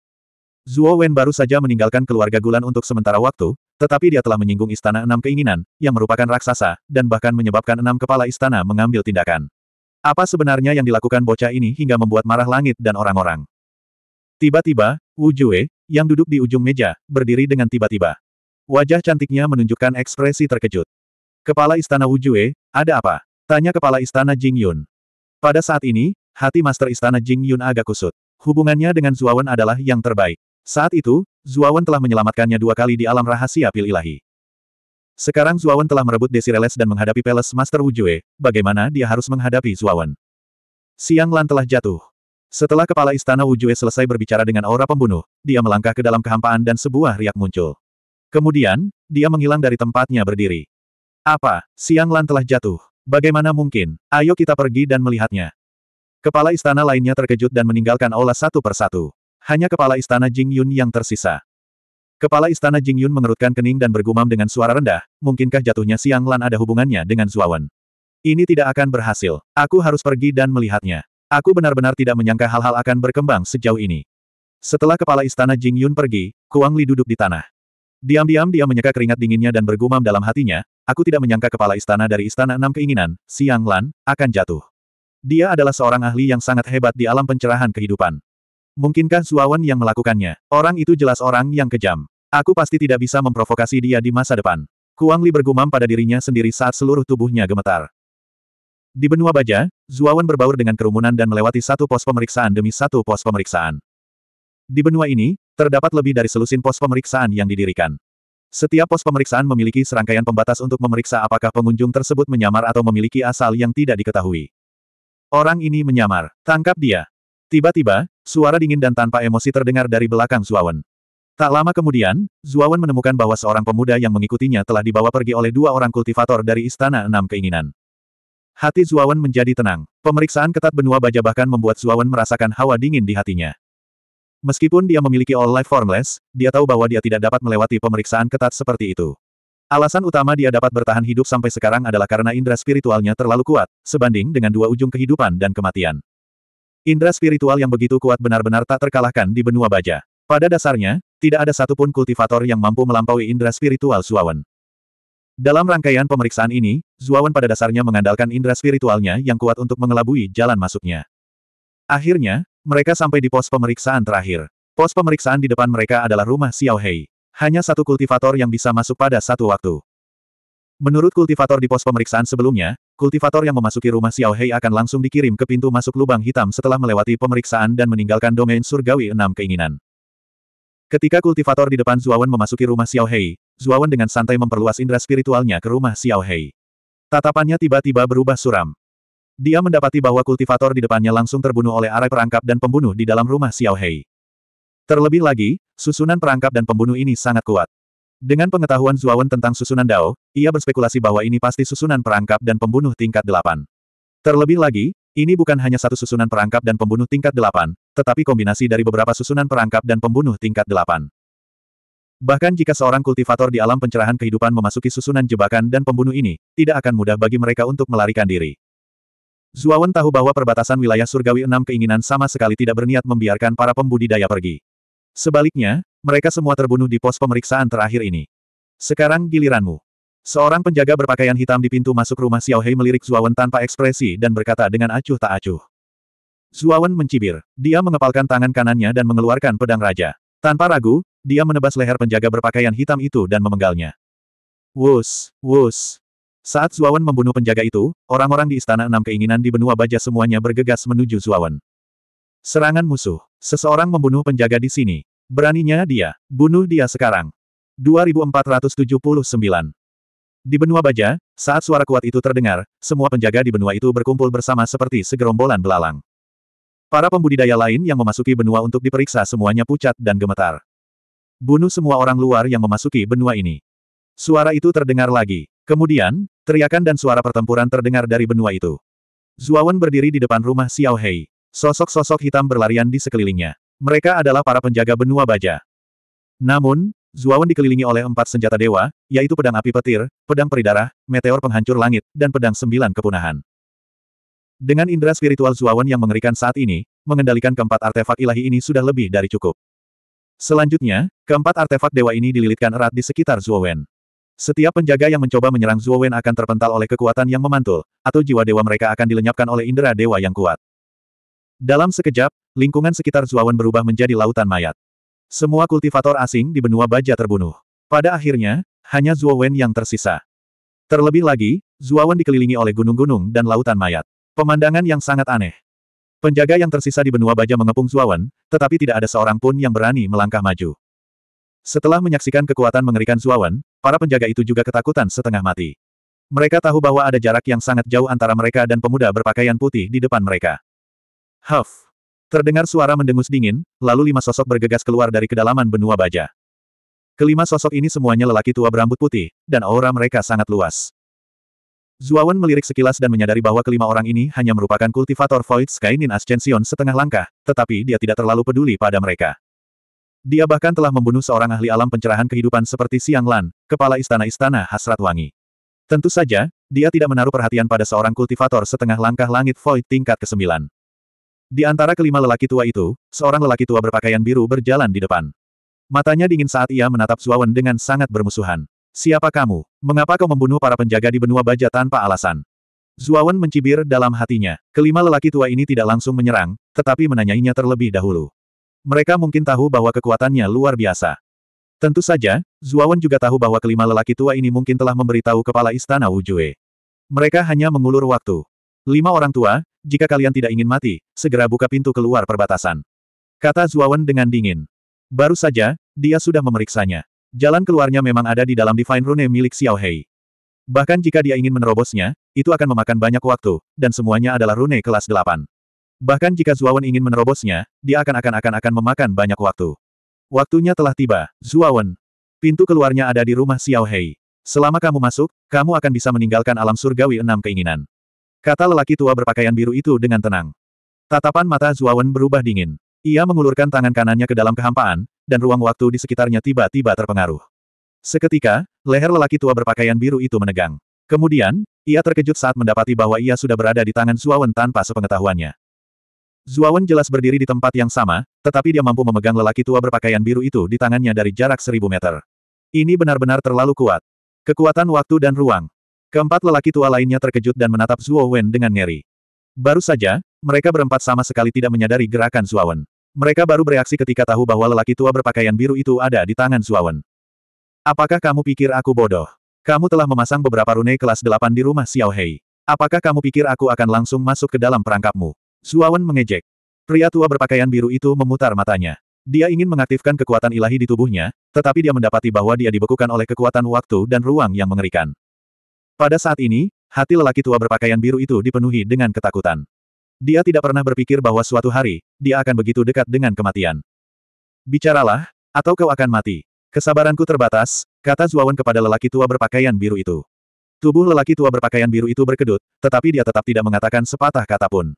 Zuo Wen baru saja meninggalkan keluarga Gulan untuk sementara waktu, tetapi dia telah menyinggung Istana Enam Keinginan, yang merupakan raksasa, dan bahkan menyebabkan enam kepala istana mengambil tindakan. Apa sebenarnya yang dilakukan bocah ini hingga membuat marah langit dan orang-orang? Tiba-tiba, Wu Jue, yang duduk di ujung meja, berdiri dengan tiba-tiba. Wajah cantiknya menunjukkan ekspresi terkejut. Kepala Istana Wu Jue, ada apa? Tanya Kepala Istana Jing Yun. Pada saat ini, hati Master Istana Jing Yun agak kusut. Hubungannya dengan Zuawan adalah yang terbaik. Saat itu, Zuawan telah menyelamatkannya dua kali di alam rahasia pil ilahi. Sekarang Zuawan telah merebut Desireles dan menghadapi Peles Master Wujue, bagaimana dia harus menghadapi Zuawan? Siang Lan telah jatuh. Setelah kepala istana Wujue selesai berbicara dengan aura pembunuh, dia melangkah ke dalam kehampaan dan sebuah riak muncul. Kemudian, dia menghilang dari tempatnya berdiri. Apa, Siang Lan telah jatuh? Bagaimana mungkin? Ayo kita pergi dan melihatnya. Kepala istana lainnya terkejut dan meninggalkan aula satu persatu. Hanya kepala istana Jing Yun yang tersisa. Kepala istana Jing Yun mengerutkan kening dan bergumam dengan suara rendah, mungkinkah jatuhnya Siang Lan ada hubungannya dengan Zuawan? Ini tidak akan berhasil. Aku harus pergi dan melihatnya. Aku benar-benar tidak menyangka hal-hal akan berkembang sejauh ini. Setelah kepala istana Jing Yun pergi, Kuang Li duduk di tanah. Diam-diam dia menyeka keringat dinginnya dan bergumam dalam hatinya, aku tidak menyangka kepala istana dari istana enam keinginan, Siang Lan, akan jatuh. Dia adalah seorang ahli yang sangat hebat di alam pencerahan kehidupan. Mungkinkah Suawan yang melakukannya? Orang itu jelas orang yang kejam. Aku pasti tidak bisa memprovokasi dia di masa depan. Kuang Li bergumam pada dirinya sendiri saat seluruh tubuhnya gemetar. Di benua baja, Zuawan berbaur dengan kerumunan dan melewati satu pos pemeriksaan demi satu pos pemeriksaan. Di benua ini, terdapat lebih dari selusin pos pemeriksaan yang didirikan. Setiap pos pemeriksaan memiliki serangkaian pembatas untuk memeriksa apakah pengunjung tersebut menyamar atau memiliki asal yang tidak diketahui. Orang ini menyamar, tangkap dia. Tiba-tiba, suara dingin dan tanpa emosi terdengar dari belakang Zuawan. Tak lama kemudian, Zuawan menemukan bahwa seorang pemuda yang mengikutinya telah dibawa pergi oleh dua orang kultivator dari Istana Enam Keinginan. Hati Zuawan menjadi tenang. Pemeriksaan ketat benua baja bahkan membuat Zuawan merasakan hawa dingin di hatinya. Meskipun dia memiliki all life formless, dia tahu bahwa dia tidak dapat melewati pemeriksaan ketat seperti itu. Alasan utama dia dapat bertahan hidup sampai sekarang adalah karena indera spiritualnya terlalu kuat, sebanding dengan dua ujung kehidupan dan kematian. Indra spiritual yang begitu kuat benar-benar tak terkalahkan di benua baja. Pada dasarnya, tidak ada satupun kultivator yang mampu melampaui indra spiritual Zuawan. Dalam rangkaian pemeriksaan ini, Zuawan pada dasarnya mengandalkan indra spiritualnya yang kuat untuk mengelabui jalan masuknya. Akhirnya, mereka sampai di pos pemeriksaan terakhir. Pos pemeriksaan di depan mereka adalah rumah Xiao Hei. Hanya satu kultivator yang bisa masuk pada satu waktu. Menurut kultivator di pos pemeriksaan sebelumnya, kultivator yang memasuki rumah Xiao Hei akan langsung dikirim ke pintu masuk lubang hitam setelah melewati pemeriksaan dan meninggalkan domain surgawi enam keinginan. Ketika kultivator di depan Zuawan memasuki rumah Xiao Hei, Zuawan dengan santai memperluas indera spiritualnya ke rumah Xiao Hei. Tatapannya tiba-tiba berubah suram. Dia mendapati bahwa kultivator di depannya langsung terbunuh oleh arah perangkap dan pembunuh di dalam rumah Xiao Hei. Terlebih lagi, susunan perangkap dan pembunuh ini sangat kuat. Dengan pengetahuan Zuawan tentang susunan Dao, ia berspekulasi bahwa ini pasti susunan perangkap dan pembunuh tingkat delapan. Terlebih lagi, ini bukan hanya satu susunan perangkap dan pembunuh tingkat delapan, tetapi kombinasi dari beberapa susunan perangkap dan pembunuh tingkat delapan. Bahkan jika seorang kultivator di alam pencerahan kehidupan memasuki susunan jebakan dan pembunuh ini, tidak akan mudah bagi mereka untuk melarikan diri. Zuawan tahu bahwa perbatasan wilayah surgawi enam keinginan sama sekali tidak berniat membiarkan para pembudidaya pergi. Sebaliknya, mereka semua terbunuh di pos pemeriksaan terakhir ini. Sekarang giliranmu. Seorang penjaga berpakaian hitam di pintu masuk rumah Xiao Hei melirik Zuawan tanpa ekspresi dan berkata dengan acuh tak acuh. Zuawan mencibir. Dia mengepalkan tangan kanannya dan mengeluarkan pedang raja. Tanpa ragu, dia menebas leher penjaga berpakaian hitam itu dan memenggalnya. Wus, wus. Saat Zuawan membunuh penjaga itu, orang-orang di Istana Enam Keinginan di benua baja semuanya bergegas menuju Zuawan. Serangan musuh. Seseorang membunuh penjaga di sini. Beraninya dia, bunuh dia sekarang. 2479 Di benua baja, saat suara kuat itu terdengar, semua penjaga di benua itu berkumpul bersama seperti segerombolan belalang. Para pembudidaya lain yang memasuki benua untuk diperiksa semuanya pucat dan gemetar. Bunuh semua orang luar yang memasuki benua ini. Suara itu terdengar lagi. Kemudian, teriakan dan suara pertempuran terdengar dari benua itu. Zuawan berdiri di depan rumah Xiao Hei. Sosok-sosok hitam berlarian di sekelilingnya. Mereka adalah para penjaga benua baja. Namun, Zuawan dikelilingi oleh empat senjata dewa, yaitu pedang api petir, pedang peridarah, meteor penghancur langit, dan pedang sembilan kepunahan. Dengan indera spiritual Zuawan yang mengerikan saat ini, mengendalikan keempat artefak ilahi ini sudah lebih dari cukup. Selanjutnya, keempat artefak dewa ini dililitkan erat di sekitar Zuawan. Setiap penjaga yang mencoba menyerang Zuawan akan terpental oleh kekuatan yang memantul, atau jiwa dewa mereka akan dilenyapkan oleh indera dewa yang kuat. Dalam sekejap, lingkungan sekitar Zuawan berubah menjadi lautan mayat. Semua kultivator asing di benua baja terbunuh. Pada akhirnya, hanya Zuawan yang tersisa. Terlebih lagi, Zuawan dikelilingi oleh gunung-gunung dan lautan mayat. Pemandangan yang sangat aneh. Penjaga yang tersisa di benua baja mengepung Zuawan, tetapi tidak ada seorang pun yang berani melangkah maju. Setelah menyaksikan kekuatan mengerikan Zuawan, para penjaga itu juga ketakutan setengah mati. Mereka tahu bahwa ada jarak yang sangat jauh antara mereka dan pemuda berpakaian putih di depan mereka. Huff! Terdengar suara mendengus dingin, lalu lima sosok bergegas keluar dari kedalaman benua baja. Kelima sosok ini semuanya lelaki tua berambut putih, dan aura mereka sangat luas. Zuawan melirik sekilas dan menyadari bahwa kelima orang ini hanya merupakan kultivator Void Sky Nin Ascension setengah langkah, tetapi dia tidak terlalu peduli pada mereka. Dia bahkan telah membunuh seorang ahli alam pencerahan kehidupan seperti Siang Lan, kepala istana-istana hasrat wangi. Tentu saja, dia tidak menaruh perhatian pada seorang kultivator setengah langkah langit Void tingkat ke-9. Di antara kelima lelaki tua itu, seorang lelaki tua berpakaian biru berjalan di depan. Matanya dingin saat ia menatap Zuawan dengan sangat bermusuhan. Siapa kamu? Mengapa kau membunuh para penjaga di benua baja tanpa alasan? Zuawan mencibir dalam hatinya. Kelima lelaki tua ini tidak langsung menyerang, tetapi menanyainya terlebih dahulu. Mereka mungkin tahu bahwa kekuatannya luar biasa. Tentu saja, Zuawan juga tahu bahwa kelima lelaki tua ini mungkin telah memberitahu kepala istana Wujue. Mereka hanya mengulur waktu. Lima orang tua, jika kalian tidak ingin mati, segera buka pintu keluar perbatasan. Kata Zuawan dengan dingin. Baru saja, dia sudah memeriksanya. Jalan keluarnya memang ada di dalam Divine Rune milik Xiao Hei. Bahkan jika dia ingin menerobosnya, itu akan memakan banyak waktu, dan semuanya adalah rune kelas 8. Bahkan jika Zuawan ingin menerobosnya, dia akan akan akan akan memakan banyak waktu. Waktunya telah tiba, Zuawan. Pintu keluarnya ada di rumah Xiao Hei. Selama kamu masuk, kamu akan bisa meninggalkan alam surgawi enam keinginan. Kata lelaki tua berpakaian biru itu dengan tenang. Tatapan mata Zuawan berubah dingin. Ia mengulurkan tangan kanannya ke dalam kehampaan, dan ruang waktu di sekitarnya tiba-tiba terpengaruh. Seketika, leher lelaki tua berpakaian biru itu menegang. Kemudian, ia terkejut saat mendapati bahwa ia sudah berada di tangan Zuawan tanpa sepengetahuannya. Zuawan jelas berdiri di tempat yang sama, tetapi dia mampu memegang lelaki tua berpakaian biru itu di tangannya dari jarak seribu meter. Ini benar-benar terlalu kuat. Kekuatan waktu dan ruang. Keempat lelaki tua lainnya terkejut dan menatap Zuo Wen dengan ngeri. Baru saja, mereka berempat sama sekali tidak menyadari gerakan Zuo Wen. Mereka baru bereaksi ketika tahu bahwa lelaki tua berpakaian biru itu ada di tangan Zuo Wen. Apakah kamu pikir aku bodoh? Kamu telah memasang beberapa rune kelas 8 di rumah Xiao Hei. Apakah kamu pikir aku akan langsung masuk ke dalam perangkapmu? Zuo Wen mengejek. Pria tua berpakaian biru itu memutar matanya. Dia ingin mengaktifkan kekuatan ilahi di tubuhnya, tetapi dia mendapati bahwa dia dibekukan oleh kekuatan waktu dan ruang yang mengerikan. Pada saat ini, hati lelaki tua berpakaian biru itu dipenuhi dengan ketakutan. Dia tidak pernah berpikir bahwa suatu hari, dia akan begitu dekat dengan kematian. Bicaralah, atau kau akan mati. Kesabaranku terbatas, kata Zuawan kepada lelaki tua berpakaian biru itu. Tubuh lelaki tua berpakaian biru itu berkedut, tetapi dia tetap tidak mengatakan sepatah kata pun.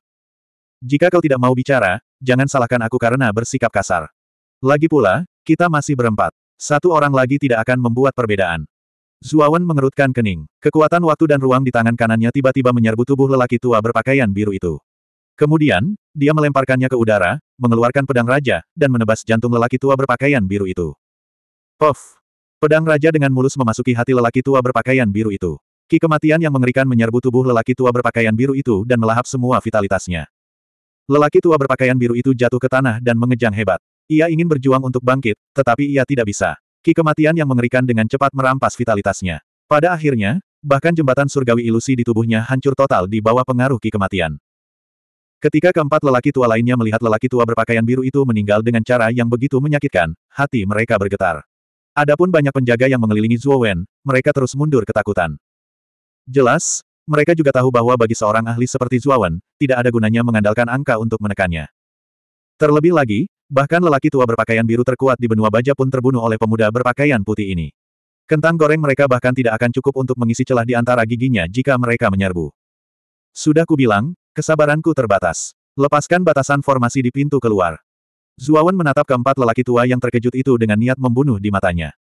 Jika kau tidak mau bicara, jangan salahkan aku karena bersikap kasar. Lagi pula, kita masih berempat. Satu orang lagi tidak akan membuat perbedaan. Zuawan mengerutkan kening. Kekuatan waktu dan ruang di tangan kanannya tiba-tiba menyerbu tubuh lelaki tua berpakaian biru itu. Kemudian, dia melemparkannya ke udara, mengeluarkan pedang raja, dan menebas jantung lelaki tua berpakaian biru itu. Pof! Pedang raja dengan mulus memasuki hati lelaki tua berpakaian biru itu. Ki kematian yang mengerikan menyerbu tubuh lelaki tua berpakaian biru itu dan melahap semua vitalitasnya. Lelaki tua berpakaian biru itu jatuh ke tanah dan mengejang hebat. Ia ingin berjuang untuk bangkit, tetapi ia tidak bisa. Ki kematian yang mengerikan dengan cepat merampas vitalitasnya. Pada akhirnya, bahkan jembatan surgawi ilusi di tubuhnya hancur total di bawah pengaruh ki kematian. Ketika keempat lelaki tua lainnya melihat lelaki tua berpakaian biru itu meninggal dengan cara yang begitu menyakitkan, hati mereka bergetar. Adapun banyak penjaga yang mengelilingi Zhuo Wen, mereka terus mundur ketakutan. Jelas, mereka juga tahu bahwa bagi seorang ahli seperti Wen, tidak ada gunanya mengandalkan angka untuk menekannya. Terlebih lagi, Bahkan lelaki tua berpakaian biru terkuat di benua baja pun terbunuh oleh pemuda berpakaian putih ini. Kentang goreng mereka bahkan tidak akan cukup untuk mengisi celah di antara giginya jika mereka menyerbu. Sudah kubilang, kesabaranku terbatas. Lepaskan batasan formasi di pintu keluar. Zuawan menatap keempat lelaki tua yang terkejut itu dengan niat membunuh di matanya.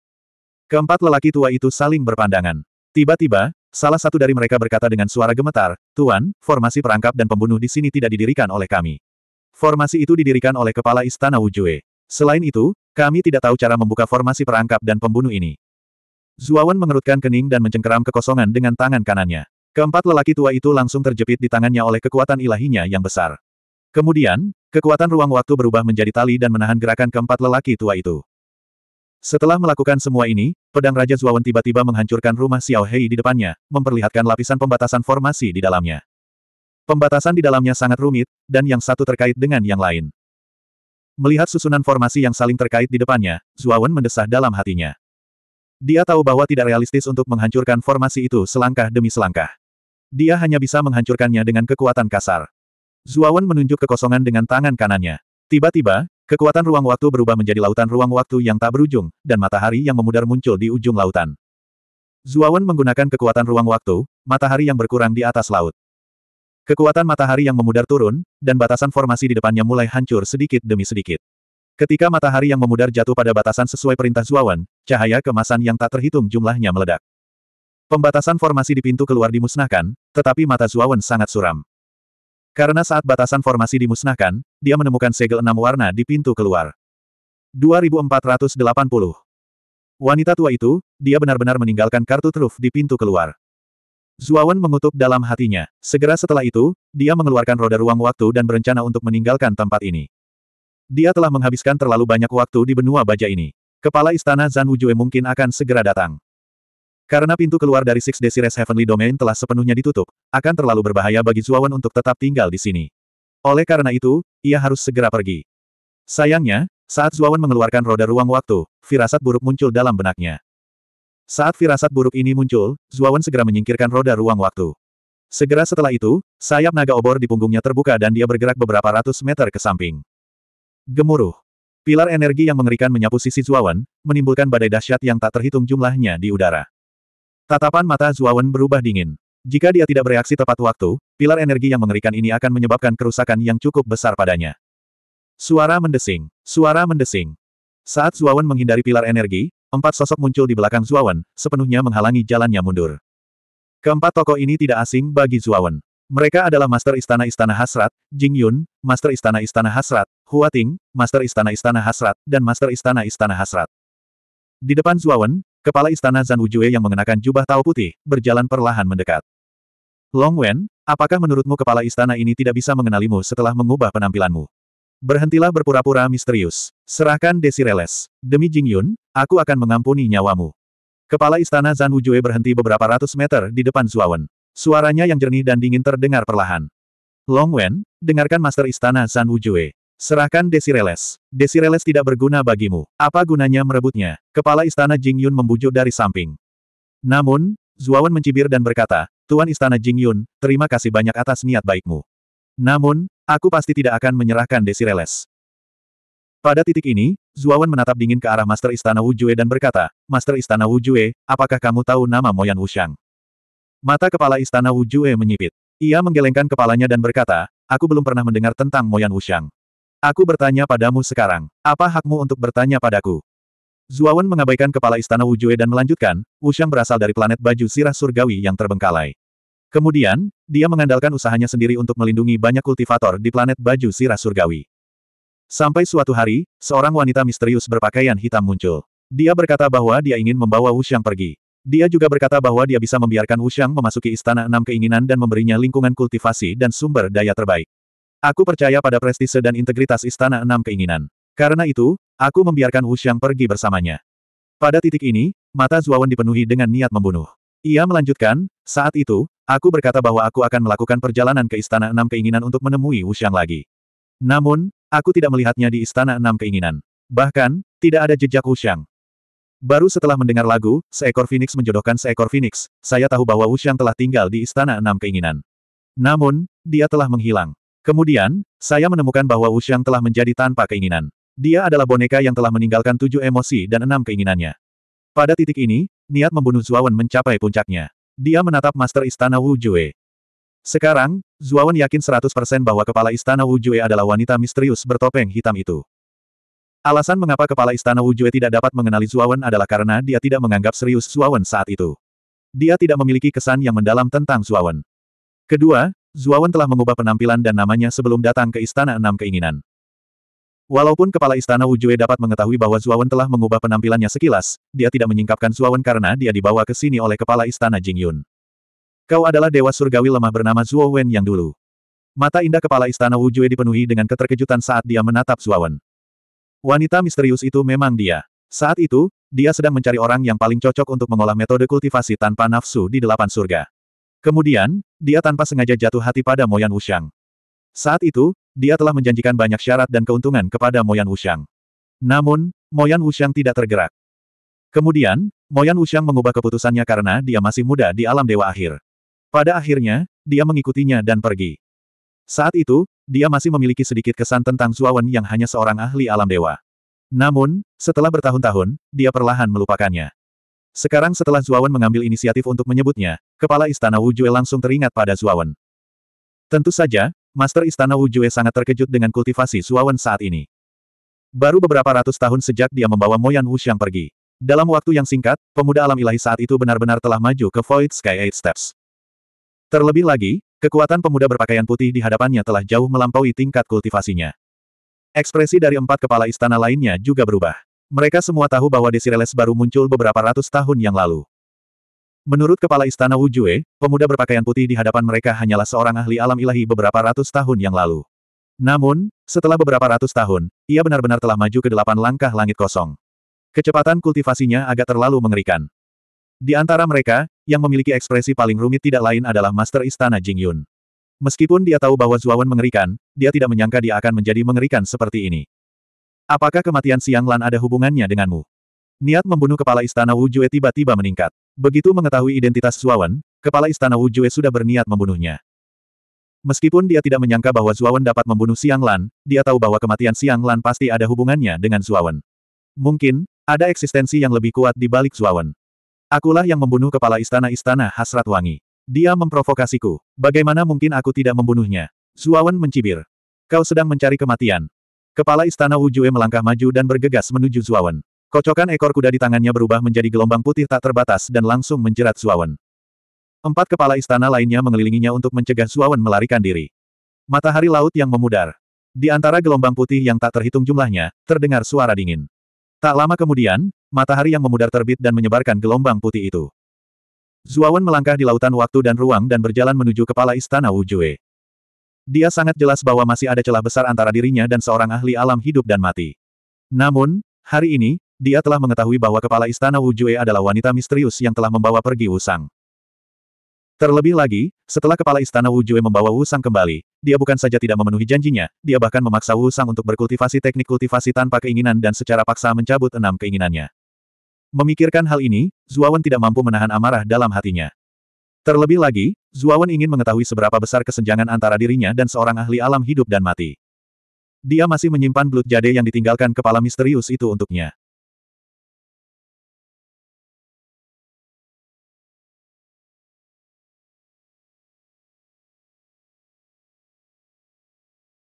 Keempat lelaki tua itu saling berpandangan. Tiba-tiba, Salah satu dari mereka berkata dengan suara gemetar, Tuan, formasi perangkap dan pembunuh di sini tidak didirikan oleh kami. Formasi itu didirikan oleh kepala istana Wujue. Selain itu, kami tidak tahu cara membuka formasi perangkap dan pembunuh ini. Zuawan mengerutkan kening dan mencengkeram kekosongan dengan tangan kanannya. Keempat lelaki tua itu langsung terjepit di tangannya oleh kekuatan ilahinya yang besar. Kemudian, kekuatan ruang waktu berubah menjadi tali dan menahan gerakan keempat lelaki tua itu. Setelah melakukan semua ini, pedang Raja Zuawan tiba-tiba menghancurkan rumah Xiao Hei di depannya, memperlihatkan lapisan pembatasan formasi di dalamnya. Pembatasan di dalamnya sangat rumit, dan yang satu terkait dengan yang lain. Melihat susunan formasi yang saling terkait di depannya, Zuawan mendesah dalam hatinya. Dia tahu bahwa tidak realistis untuk menghancurkan formasi itu selangkah demi selangkah. Dia hanya bisa menghancurkannya dengan kekuatan kasar. Zuawan menunjuk kekosongan dengan tangan kanannya. Tiba-tiba, kekuatan ruang waktu berubah menjadi lautan ruang waktu yang tak berujung, dan matahari yang memudar muncul di ujung lautan. Zuawan menggunakan kekuatan ruang waktu, matahari yang berkurang di atas laut. Kekuatan matahari yang memudar turun, dan batasan formasi di depannya mulai hancur sedikit demi sedikit. Ketika matahari yang memudar jatuh pada batasan sesuai perintah Zuawan, cahaya kemasan yang tak terhitung jumlahnya meledak. Pembatasan formasi di pintu keluar dimusnahkan, tetapi mata Zuawan sangat suram. Karena saat batasan formasi dimusnahkan, dia menemukan segel enam warna di pintu keluar. 2480. Wanita tua itu, dia benar-benar meninggalkan kartu truf di pintu keluar. Zuawan mengutuk dalam hatinya. Segera setelah itu, dia mengeluarkan roda ruang waktu dan berencana untuk meninggalkan tempat ini. Dia telah menghabiskan terlalu banyak waktu di benua baja ini. Kepala istana Zan Wujue mungkin akan segera datang. Karena pintu keluar dari Six Desires Heavenly Domain telah sepenuhnya ditutup, akan terlalu berbahaya bagi Zuawan untuk tetap tinggal di sini. Oleh karena itu, ia harus segera pergi. Sayangnya, saat Zuawan mengeluarkan roda ruang waktu, firasat buruk muncul dalam benaknya. Saat firasat buruk ini muncul, Zuawan segera menyingkirkan roda ruang waktu. Segera setelah itu, sayap naga obor di punggungnya terbuka dan dia bergerak beberapa ratus meter ke samping. Gemuruh. Pilar energi yang mengerikan menyapu sisi Zuawan, menimbulkan badai dahsyat yang tak terhitung jumlahnya di udara. Tatapan mata Zuawan berubah dingin. Jika dia tidak bereaksi tepat waktu, pilar energi yang mengerikan ini akan menyebabkan kerusakan yang cukup besar padanya. Suara mendesing. Suara mendesing. Saat Zuawan menghindari pilar energi, Empat sosok muncul di belakang Zuawan, sepenuhnya menghalangi jalannya mundur. Keempat tokoh ini tidak asing bagi Zuawan. Mereka adalah Master Istana-Istana Hasrat, Jing Yun, Master Istana-Istana Hasrat, Hua Ting, Master Istana-Istana Hasrat, dan Master Istana-Istana Hasrat. Di depan Zuawan, Kepala Istana Zan Wujue yang mengenakan jubah tau putih, berjalan perlahan mendekat. Long Wen, apakah menurutmu kepala istana ini tidak bisa mengenalimu setelah mengubah penampilanmu? Berhentilah berpura-pura misterius. Serahkan Desireles. Demi Jingyun. Aku akan mengampuni nyawamu. Kepala istana Zan Wujue berhenti beberapa ratus meter di depan Zuawan. Suaranya yang jernih dan dingin terdengar perlahan. Long Wen, dengarkan Master Istana Zan Wujue. Serahkan Desireles. Desireles tidak berguna bagimu. Apa gunanya merebutnya? Kepala Istana Jing Yun membujuk dari samping. Namun, Zuawan mencibir dan berkata, Tuan Istana Jing Yun, terima kasih banyak atas niat baikmu. Namun, aku pasti tidak akan menyerahkan Desireles. Pada titik ini, Zuawan menatap dingin ke arah Master Istana Wujue dan berkata, Master Istana Wujue, apakah kamu tahu nama Moyan Wushang? Mata kepala Istana Wujue menyipit. Ia menggelengkan kepalanya dan berkata, aku belum pernah mendengar tentang Moyan Wushang. Aku bertanya padamu sekarang, apa hakmu untuk bertanya padaku? Zuawan mengabaikan kepala istana Wujue dan melanjutkan, Wushang berasal dari planet baju sirah surgawi yang terbengkalai. Kemudian, dia mengandalkan usahanya sendiri untuk melindungi banyak kultivator di planet baju sirah surgawi. Sampai suatu hari, seorang wanita misterius berpakaian hitam muncul. Dia berkata bahwa dia ingin membawa Wushang pergi. Dia juga berkata bahwa dia bisa membiarkan Wushang memasuki Istana Enam Keinginan dan memberinya lingkungan kultivasi dan sumber daya terbaik. Aku percaya pada prestise dan integritas Istana Enam Keinginan. Karena itu, aku membiarkan Wushang pergi bersamanya. Pada titik ini, mata Zuawan dipenuhi dengan niat membunuh. Ia melanjutkan, saat itu, aku berkata bahwa aku akan melakukan perjalanan ke Istana Enam Keinginan untuk menemui Wushang lagi. Namun, Aku tidak melihatnya di Istana Enam Keinginan. Bahkan, tidak ada jejak Wuxiang. Baru setelah mendengar lagu, seekor Phoenix menjodohkan seekor Phoenix, saya tahu bahwa Wuxiang telah tinggal di Istana Enam Keinginan. Namun, dia telah menghilang. Kemudian, saya menemukan bahwa Wuxiang telah menjadi tanpa keinginan. Dia adalah boneka yang telah meninggalkan tujuh emosi dan enam keinginannya. Pada titik ini, niat membunuh Zuawan mencapai puncaknya. Dia menatap Master Istana Wu Jue. Sekarang, Zuawan yakin 100% bahwa kepala istana Wujue adalah wanita misterius bertopeng hitam itu. Alasan mengapa kepala istana Wujue tidak dapat mengenali Zuawan adalah karena dia tidak menganggap serius Zuawan saat itu. Dia tidak memiliki kesan yang mendalam tentang Zuawan. Kedua, Zuawan telah mengubah penampilan dan namanya sebelum datang ke Istana Enam Keinginan. Walaupun kepala istana Wujue dapat mengetahui bahwa Zuawan telah mengubah penampilannya sekilas, dia tidak menyingkapkan Zuawan karena dia dibawa ke sini oleh kepala istana Jingyun. Kau adalah dewa surgawi lemah bernama Zuo Wen yang dulu. Mata indah kepala istana Wu Jue dipenuhi dengan keterkejutan saat dia menatap Zuo Wen. Wanita misterius itu memang dia. Saat itu, dia sedang mencari orang yang paling cocok untuk mengolah metode kultivasi tanpa nafsu di delapan surga. Kemudian, dia tanpa sengaja jatuh hati pada Moyan Wuxiang. Saat itu, dia telah menjanjikan banyak syarat dan keuntungan kepada Moyan Wuxiang. Namun, Moyan Wuxiang tidak tergerak. Kemudian, Moyan Wuxiang mengubah keputusannya karena dia masih muda di alam dewa akhir. Pada akhirnya, dia mengikutinya dan pergi. Saat itu, dia masih memiliki sedikit kesan tentang Zuawan yang hanya seorang ahli alam dewa. Namun, setelah bertahun-tahun, dia perlahan melupakannya. Sekarang setelah Zuawan mengambil inisiatif untuk menyebutnya, kepala istana Wujue langsung teringat pada Zuawan. Tentu saja, Master Istana Wujue sangat terkejut dengan kultivasi Zuawan saat ini. Baru beberapa ratus tahun sejak dia membawa Moyan Wuxiang pergi. Dalam waktu yang singkat, pemuda alam ilahi saat itu benar-benar telah maju ke Void Sky Eight Steps. Terlebih lagi, kekuatan pemuda berpakaian putih di hadapannya telah jauh melampaui tingkat kultivasinya. Ekspresi dari empat kepala istana lainnya juga berubah. Mereka semua tahu bahwa Desireles baru muncul beberapa ratus tahun yang lalu. Menurut kepala istana Wu Jue, pemuda berpakaian putih di hadapan mereka hanyalah seorang ahli alam ilahi beberapa ratus tahun yang lalu. Namun, setelah beberapa ratus tahun, ia benar-benar telah maju ke delapan langkah langit kosong. Kecepatan kultivasinya agak terlalu mengerikan. Di antara mereka, yang memiliki ekspresi paling rumit tidak lain adalah Master Istana Jing Yun. Meskipun dia tahu bahwa Zuawan mengerikan, dia tidak menyangka dia akan menjadi mengerikan seperti ini. Apakah kematian Siang Lan ada hubungannya denganmu? Niat membunuh kepala istana Wu Jue tiba-tiba meningkat. Begitu mengetahui identitas Zuawan, kepala istana Wu Jue sudah berniat membunuhnya. Meskipun dia tidak menyangka bahwa Zuawan dapat membunuh Siang Lan, dia tahu bahwa kematian Siang Lan pasti ada hubungannya dengan Zuawan. Mungkin, ada eksistensi yang lebih kuat di balik Zuawan. Akulah yang membunuh kepala istana-istana hasrat wangi. Dia memprovokasiku. Bagaimana mungkin aku tidak membunuhnya? Zuawan mencibir. Kau sedang mencari kematian. Kepala istana Wujue melangkah maju dan bergegas menuju Zuawan. Kocokan ekor kuda di tangannya berubah menjadi gelombang putih tak terbatas dan langsung menjerat Zuawan. Empat kepala istana lainnya mengelilinginya untuk mencegah Zuawan melarikan diri. Matahari laut yang memudar. Di antara gelombang putih yang tak terhitung jumlahnya, terdengar suara dingin. Tak lama kemudian, matahari yang memudar terbit dan menyebarkan gelombang putih itu. Zuawan melangkah di lautan waktu dan ruang dan berjalan menuju kepala istana Wujue. Dia sangat jelas bahwa masih ada celah besar antara dirinya dan seorang ahli alam hidup dan mati. Namun, hari ini, dia telah mengetahui bahwa kepala istana Wujue adalah wanita misterius yang telah membawa pergi Wusang. Terlebih lagi, setelah kepala istana Wujue membawa Wusang kembali, dia bukan saja tidak memenuhi janjinya, dia bahkan memaksa Wusang untuk berkultivasi teknik kultivasi tanpa keinginan dan secara paksa mencabut enam keinginannya. Memikirkan hal ini, Zuawan tidak mampu menahan amarah dalam hatinya. Terlebih lagi, Zuawan ingin mengetahui seberapa besar kesenjangan antara dirinya dan seorang ahli alam hidup dan mati. Dia masih menyimpan belut jade yang ditinggalkan kepala misterius itu untuknya.